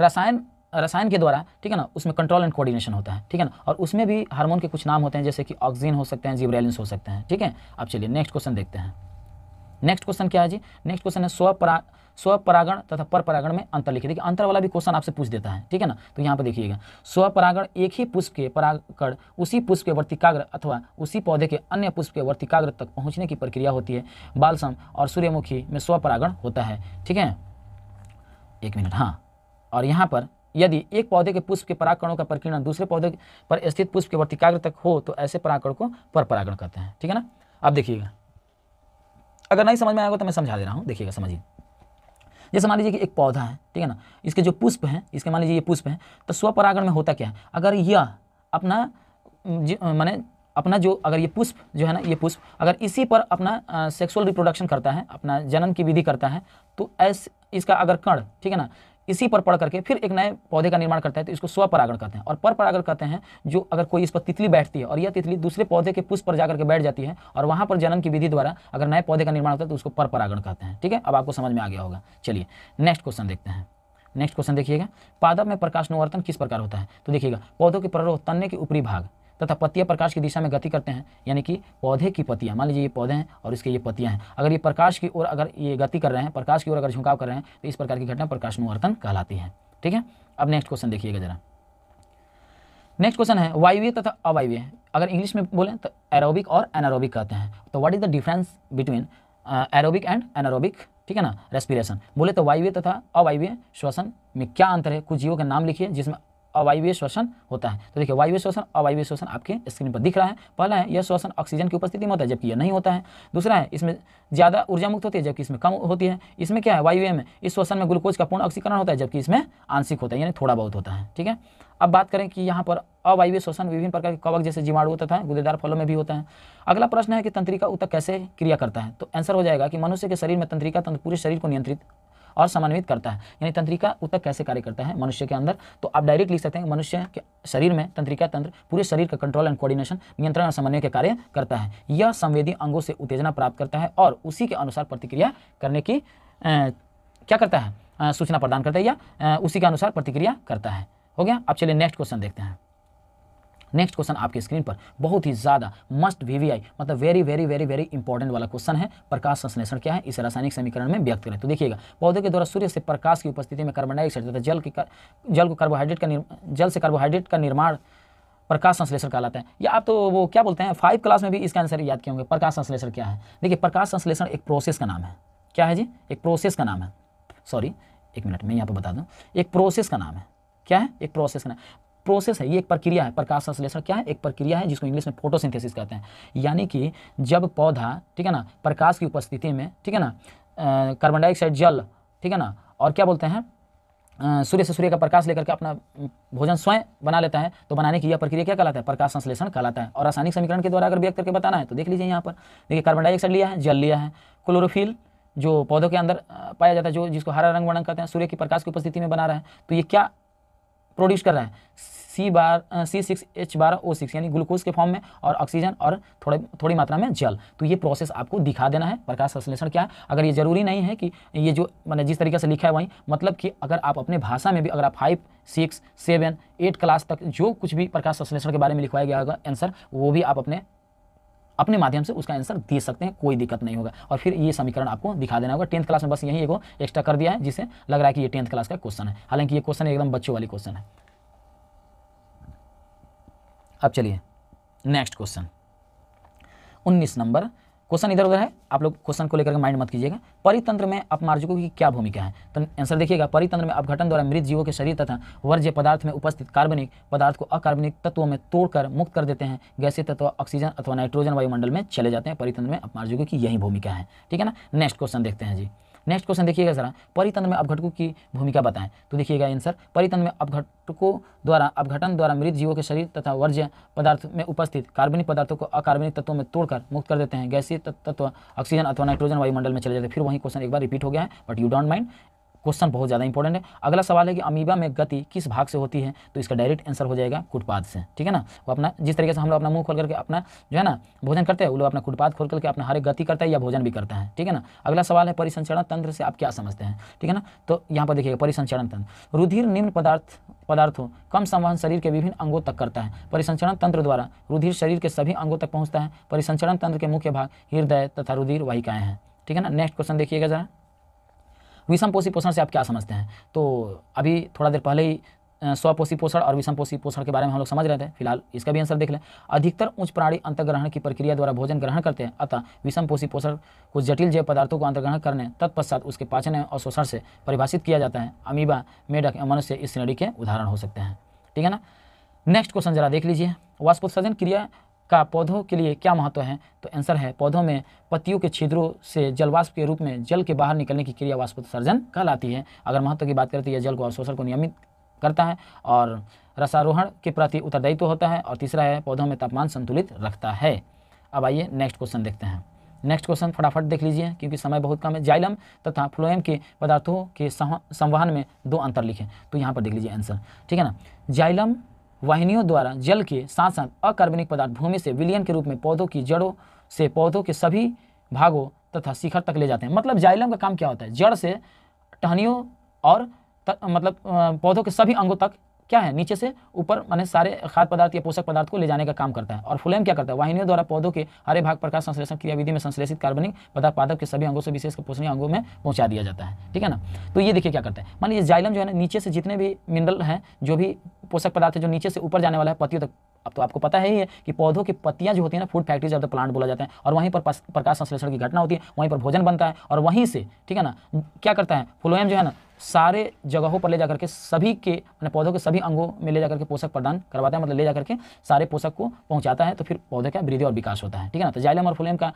रसायन रसायन के द्वारा ठीक है ना उसमें कंट्रोल एंड कोऑर्डिनेशन होता है ठीक है ना और उसमें भी हार्मोन के कुछ नाम होते हैं जैसे कि ऑक्सीजन हो सकते हैं जीवरेलिन हो सकते हैं ठीक है अब चलिए नेक्स्ट क्वेश्चन देखते हैं नेक्स्ट क्वेश्चन क्या है जी नेक्स्ट क्वेश्चन है स्व परागण तथा पर परागण में अंतर लिखे देखिए अंतर वाला भी क्वेश्चन आपसे पूछ देता है ठीक है ना तो यहाँ पर देखिएगा स्वपरागण एक ही पुष्प के परागण उसी पुष्प के वर्तिकाग्र अथवा उसी पौधे के अन्य पुष्प के वर्तिकाग्र तक पहुँचने की प्रक्रिया होती है बालसम और सूर्यमुखी में स्वपरागण होता है ठीक है एक मिनट हाँ और यहाँ पर यदि एक पौधे के पुष्प के परागकणों का प्रकीर्णन दूसरे पौधे पर स्थित पुष्प के वर्तिकाग्र तक हो तो ऐसे परागकण को पर परागण कहते हैं ठीक है ना अब देखिएगा अगर नहीं समझ में आएगा तो मैं समझा दे रहा हूँ देखिएगा समझिए जैसे मान लीजिए कि एक पौधा है ठीक है ना इसके जो पुष्प हैं इसके मान लीजिए ये पुष्प हैं तो स्वपरागण में होता क्या है अगर यह अपना माने अपना जो अगर ये पुष्प जो है ना ये पुष्प अगर इसी पर अपना सेक्सुअल रिप्रोडक्शन करता है अपना जनन की विधि करता है तो ऐसे इसका अगर कण ठीक है ना इसी पर पड़ करके फिर एक नए पौधे का निर्माण करता है तो इसको स्वपरागण कहते हैं और पर परागण कहते हैं जो अगर कोई इस पर तितली बैठती है और यह तितली दूसरे पौधे के पुष्प पर जाकर के बैठ जाती है और वहाँ पर जनन की विधि द्वारा अगर नए पौधे का निर्माण होता है तो उसको पर परागण कहते हैं ठीक है अब आपको समझ में आ गया होगा चलिए नेक्स्ट क्वेश्चन देखते हैं नेक्स्ट क्वेश्चन देखिएगा पादप में प्रकाश अनुवर्तन किस प्रकार होता है तो देखिएगा पौधों के प्ररोह तन्ने के ऊपरी भाग तथा पत्तियां प्रकाश की दिशा में गति करते हैं यानी कि पौधे की पत्तियां मान लीजिए ये पौधे हैं और इसके ये पत्तियां हैं अगर ये प्रकाश की ओर अगर ये गति कर रहे हैं प्रकाश की ओर अगर झुकाव कर रहे हैं तो इस प्रकार की घटना प्रकाश प्रकाशनुवर्तन कहलाती है ठीक है अब नेक्स्ट क्वेश्चन देखिएगा जरा नेक्स्ट क्वेश्चन है वायव्य तथा अवायव्य अगर इंग्लिश में बोलें तो एरोबिक और एनारोबिक कहते हैं तो what is the difference between aerobic and anaerobic ठीक है ना रेस्पिरेशन बोले तो वायव्य तथा अवायव्य श्वसन में क्या अंतर है कुछ जीवों का नाम लिखिए जिसमें अवायवीय श्वसन होता है तो देखिए वायवीय श्वसन अवायवीय श्वसन आपके स्क्रीन पर दिख रहा है पहला है यह श्वसन ऑक्सीजन की उपस्थिति में होता है जबकि यह नहीं होता है दूसरा है इसमें ज़्यादा ऊर्जा मुक्त होती है जबकि इसमें कम होती है इसमें क्या है वायवीय में इस श्वसन में ग्लूकोज का पूर्ण ऑक्सीकरण होता है जबकि इसमें आंशिक होता है यानी थोड़ा बहुत होता है ठीक है अब बात करें कि यहाँ पर अवायवीय शोषण विभिन्न प्रकार के कवक जैसे जीवाणु तथा गुदेदार फलों में भी होता है अगला प्रश्न है कि तंत्रिका उतक कैसे क्रिया करता है तो आंसर हो जाएगा कि मनुष्य के शरीर में तंत्रिका तंत्र पूरे शरीर को नियंत्रित और समन्वित करता है यानी तंत्रिका ऊतक कैसे कार्य करता है मनुष्य के अंदर तो आप डायरेक्ट लिख सकते हैं मनुष्य के शरीर में तंत्रिका तंत्र पूरे शरीर का कंट्रोल एंड कोऑर्डिनेशन नियंत्रण और समन्वय के कार्य करता है यह संवेदी अंगों से उत्तेजना प्राप्त करता है और उसी के अनुसार प्रतिक्रिया करने की क्या करता है सूचना प्रदान करता है या उसी के अनुसार प्रतिक्रिया करता है हो गया अब चलिए नेक्स्ट क्वेश्चन देखते हैं नेक्स्ट क्वेश्चन आपके स्क्रीन पर बहुत ही ज़्यादा मस्ट वीवीआई मतलब very very very very important वाला क्वेश्चन है प्रकाश संश्लेषण क्या है इसे रासायनिक समीकरण में व्यक्त करें तो देखिएगा पौधे के द्वारा सूर्य से प्रकाश की उपस्थिति में कार्बन डाइऑक्साइड तथा जल की जल को कार्बोहाइड्रेट का जल से कार्बोहाइड्रेट का निर्माण प्रकाश संश्लेषण कहलाता है या आप तो वो क्या बोलते हैं फाइव क्लास में भी इसका आंसर याद किए होंगे प्रकाश संश्लेषण क्या है देखिए प्रकाश संश्लेषण एक प्रोसेस का नाम है क्या है जी एक प्रोसेस का नाम है सॉरी एक मिनट मैं यहाँ पर बता दूँ एक प्रोसेस का नाम है क्या है एक प्रोसेस का नाम प्रोसेस है ये एक प्रक्रिया है प्रकाश संश्लेषण क्या है एक प्रक्रिया है जिसको इंग्लिश में फोटोसिंथेसिस कहते हैं यानी कि जब पौधा ठीक है ना प्रकाश की उपस्थिति में ठीक है ना कार्बन डाइऑक्साइड जल ठीक है ना और क्या बोलते हैं सूर्य से सूर्य का प्रकाश लेकर के अपना भोजन स्वयं बना लेता है तो बनाने की यह प्रक्रिया क्या कहलाता है प्रकाश संश्लेषण कहलाता है और रासायनिक समीकरण के द्वारा अगर व्यक्त करके बताना है तो देख लीजिए यहाँ पर देखिए कार्बन डाइऑक्साइड लिया है जल लिया है क्लोरोफिल जो पौधों के अंदर पाया जाता है जो जिसको हरा रंग वर्णन कहते हैं सूर्य की प्रकाश की उपस्थिति में बना रहा है तो ये क्या प्रोड्यूस कर रहे हैं सी बार सी सिक्स एच बारह ओ सिक्स यानी ग्लूकोज के फॉर्म में और ऑक्सीजन और थोड़े थोड़ी मात्रा में जल तो ये प्रोसेस आपको दिखा देना है प्रकाश संश्लेषण क्या है अगर ये जरूरी नहीं है कि ये जो मैंने जिस तरीके से लिखा है वहीं मतलब कि अगर आप अपने भाषा में भी अगर आप five six seven eight class तक जो कुछ भी प्रकाश संश्लेषण के बारे में लिखवाया गया होगा आंसर वो भी आप अपने अपने माध्यम से उसका आंसर दे सकते हैं कोई दिक्कत नहीं होगा और फिर ये समीकरण आपको दिखा देना होगा टेंथ क्लास में बस यही एक एक्स्ट्रा कर दिया है जिसे लग रहा है कि ये टेंथ क्लास का क्वेश्चन है हालांकि ये क्वेश्चन एकदम बच्चों वाली क्वेश्चन है अब चलिए नेक्स्ट क्वेश्चन उन्नीस नंबर क्वेश्चन इधर उधर है आप लोग क्वेश्चन को लेकर माइंड मत कीजिएगा परितंत्र में अपमार्जकों की क्या भूमिका है तो आंसर देखिएगा परितंत्र में अपघटन द्वारा मृत जीवों के शरीर तथा वर्ज्य पदार्थ में उपस्थित कार्बनिक पदार्थ को अकार्बनिक तत्वों में तोड़कर मुक्त कर देते हैं गैसीय तत्व ऑक्सीजन अथवा नाइट्रोजन वायुमंडल में चले जाते हैं परितंत्र में अपमार्जकों की यही भूमिका है ठीक है ना नेक्स्ट क्वेश्चन देखते हैं जी नेक्स्ट क्वेश्चन देखिएगा जरा परितंत्र में अपघटकों की भूमिका बताएं तो देखिएगा आंसर परितंत्र में अपघटकों द्वारा अपघटन द्वारा मृत जीवों के शरीर तथा वर्ज्य पदार्थ में उपस्थित कार्बनिक पदार्थों को अकार्बनिक तत्वों में तोड़कर मुक्त कर देते हैं गैसीय तत्व ऑक्सीजन अथवा नाइट्रोजन वायुमंडल में चले जाते हैं फिर वही क्वेश्चन एक बार रिपीट हो गया है but you don't mind question बहुत ज़्यादा इंपॉर्टेंट है अगला सवाल है कि अमीबा में गति किस भाग से होती है तो इसका डायरेक्ट आंसर हो जाएगा कुटपाद से ठीक है ना वो अपना जिस तरीके से हम लोग अपना मुँह खोल करके अपना जो है ना भोजन करते हैं वो लोग अपना कुटपाद खोल करके अपना हर एक गति करता है या भोजन भी करता है ठीक है ना अगला सवाल है परिसंचरण तंत्र से आप क्या समझते हैं ठीक है ना तो यहाँ पर देखिएगा परिसंचरण तंत्र रुधिर निम्न पदार्थ पदार्थों कम संवहन शरीर के विभिन्न अंगों तक करता है परिसंचरण तंत्र द्वारा रुधिर शरीर के सभी अंगों तक पहुँचता है परिसंचरण तंत्र के मुख्य भाग हृदय तथा रुधिर वाहिकाएँ हैं ठीक है ना नेक्स्ट क्वेश्चन देखिएगा जरा विषमपोषी पोषण से आप क्या समझते हैं तो अभी थोड़ा देर पहले ही स्वपोषी पोषण और विषमपोषी पोषण के बारे में हम लोग समझ रहे थे फिलहाल इसका भी आंसर देख लें अधिकतर उच्च प्राणी अंतर्ग्रहण की प्रक्रिया द्वारा भोजन ग्रहण करते हैं अतः विषमपोषी पोषण कुछ जटिल जैव पदार्थों को अंतर्ग्रहण करने तत्पश्चात उसके पाचन और शोषण से परिभाषित किया जाता है अमीबा मेढक एवं मनुष्य इस श्रेणी के उदाहरण हो सकते हैं ठीक है ना नेक्स्ट क्वेश्चन जरा देख लीजिए वाष्पोत्सर्जन क्रिया का पौधों के लिए क्या महत्व है तो आंसर है पौधों में पत्तियों के छिद्रों से जलवाष्प के रूप में जल के बाहर निकलने की क्रिया उत्सर्जन कहलाती है अगर महत्व की बात करें तो यह जल को अवशोषण को नियमित करता है और रसारोहण के प्रति उत्तरदायित्व होता है और तीसरा है पौधों में तापमान संतुलित रखता है अब आइए नेक्स्ट क्वेश्चन देखते हैं नेक्स्ट क्वेश्चन फटाफट देख लीजिए क्योंकि समय बहुत कम है जाइलम तथा फ्लोएम के पदार्थों के संवहन में दो अंतर लिखें तो यहाँ पर देख लीजिए आंसर ठीक है ना जाइलम वाहिनियों द्वारा जल के साथ साथ अकार्बनिक पदार्थ भूमि से विलियन के रूप में पौधों की जड़ों से पौधों के सभी भागों तथा शिखर तक ले जाते हैं मतलब जाइलम का काम क्या होता है जड़ से टहनियों और त, मतलब पौधों के सभी अंगों तक क्या है नीचे से ऊपर माने सारे खाद्य पदार्थ या पोषक पदार्थ को ले जाने का काम करता है और फ्लेम क्या करता है वाहिनियों द्वारा पौधों के हरे भाग प्रकाश संश्लेषण क्रियाविधि में संश्लेषित कार्बनिक पदार्थ पादप के सभी अंगों से विशेष पोषणीय अंगों में पहुंचा दिया जाता है ठीक है ना तो ये देखिए क्या करता है मान लीजिए जाइलम जो है ना नीचे से जितने भी मिनरल हैं जो भी पोषक पदार्थ जो नीचे से ऊपर जाने वाला है पत्तियों तक अब तो आपको पता है ही है कि पौधों की पत्तियां जो होती है ना food factories of the plant बोला जाता है और वहीं पर प्रकाश संश्लेषण की घटना होती है वहीं पर भोजन बनता है और वहीं से ठीक है ना क्या करता है फ्लोएम जो है ना सारे जगहों पर ले जाकर के सभी के पौधों के सभी अंगों में ले जाकर के पोषक प्रदान करवाता है मतलब ले जाकर के सारे पोषक को पहुंचाता है तो फिर पौधे का वृद्धि और विकास होता है ठीक है ना तो जाइलम और फ्लोएम का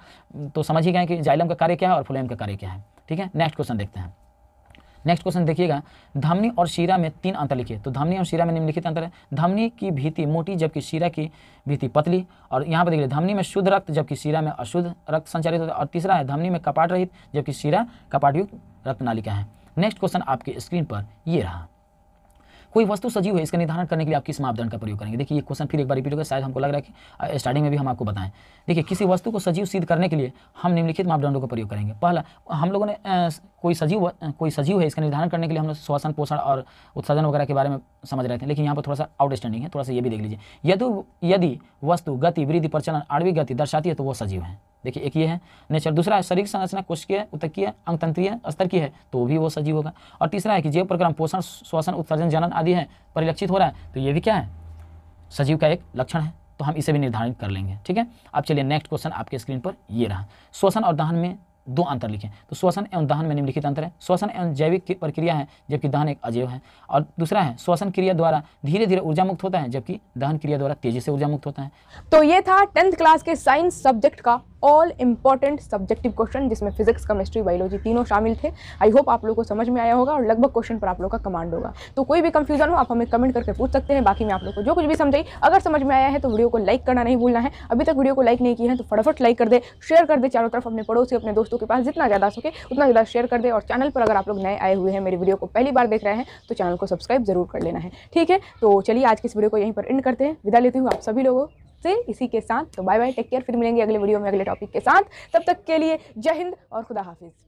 तो समझ ही गए कि जाइलम का कार्य क्या है और फ्लोएम का कार्य क्या है ठीक है नेक्स्ट क्वेश्चन देखते हैं नेक्स्ट क्वेश्चन देखिएगा धमनी और शीरा में तीन अंतर लिखिए तो धमनी और शीरा में निम्नलिखित अंतर है धमनी की भीति मोटी जबकि शीरा की भीति पतली और यहाँ पर देखिए धमनी में शुद्ध रक्त जबकि शीरा में अशुद्ध रक्त संचालित होता है और तीसरा है धमनी में कपाट रहित जबकि शीरा कपाटयुक्त नालिका है नेक्स्ट क्वेश्चन आपके स्क्रीन पर ये रहा कोई वस्तु सजीव है इसका निर्धारण करने के लिए आप किस मापदंड का प्रयोग करेंगे देखिए ये क्वेश्चन फिर एक बार रिपीट होगा शायद हमको लग रहा है कि स्टार्टिंग में भी हम आपको बताएं देखिए किसी वस्तु को सजीव सिद्ध करने के लिए हम निम्नलिखित मापदंडों का प्रयोग करेंगे पहला हम लोगों ने कोई सजीव कोई सजीव है इसका निर्धारण करने के लिए हम लोग श्वसन पोषण और उत्सर्जन वगैरह के बारे में समझ रहे थे लेकिन यहाँ पर थोड़ा सा आउटस्टैंडिंग है थोड़ा सा ये भी देख लीजिए यदि यदि वस्तु गति वृद्धि प्रचलन आणविक गति दर्शाती है तो वो सजीव है देखिए एक ये है नेचर दूसरा है शरीर संरचना कोशिकीय उतकीय अंगतंत्रीय स्तर की है तो भी वो सजीव होगा और तीसरा है कि जैव प्रक्रम पोषण श्वसन उत्सर्जन जनन आदि है परिलक्षित हो रहा है तो ये भी क्या है सजीव का एक लक्षण है तो हम इसे भी निर्धारित कर लेंगे ठीक है अब चलिए नेक्स्ट क्वेश्चन आपके स्क्रीन पर ये रहा श्वसन और दहन में दो अंतर लिखें तो श्वसन एवं दहन में निम्नलिखित अंतर है श्वसन एवं जैविक प्रक्रिया है जबकि दहन एक अजैव है और दूसरा है श्वसन क्रिया द्वारा धीरे धीरे ऊर्जा मुक्त होता है जबकि दहन क्रिया द्वारा तेजी से ऊर्जा मुक्त होता है तो ये था टेंथ क्लास के साइंस सब्जेक्ट का ऑल इंपॉर्टेंट सब्जेक्टिव क्वेश्चन जिसमें फिजिक्स केमिस्ट्री बायोलॉजी तीनों शामिल थे आई होप आप लोगों को समझ में आया होगा और लगभग क्वेश्चन पर आप लोगों का कमांड होगा तो कोई भी कंफ्यूजन हो आप हमें कमेंट करके पूछ सकते हैं बाकी मैं आप लोग को जो कुछ भी समझाई अगर समझ में आया है तो वीडियो को लाइक करना नहीं भूलना है अभी तक वीडियो को लाइक नहीं किया है तो फटाफट लाइक कर दे शेयर कर दे चारों तरफ अपने पड़ोसी अपने दोस्तों के पास जितना ज़्यादा सके उतना ज़्यादा शेयर कर दे और चैनल पर अगर आप लोग नए आए हुए हैं मेरी वीडियो को पहली बार देख रहे हैं तो चैनल को सब्सक्राइब जरूर कर लेना है ठीक है तो चलिए आज की इस वीडियो को यहीं पर एंड करते हैं विदा लेती हूँ आप सभी लोगों से इसी के साथ तो बाय बाय टेक केयर फिर मिलेंगे अगले वीडियो में अगले टॉपिक के साथ तब तक के लिए जय हिंद और खुदा हाफिज़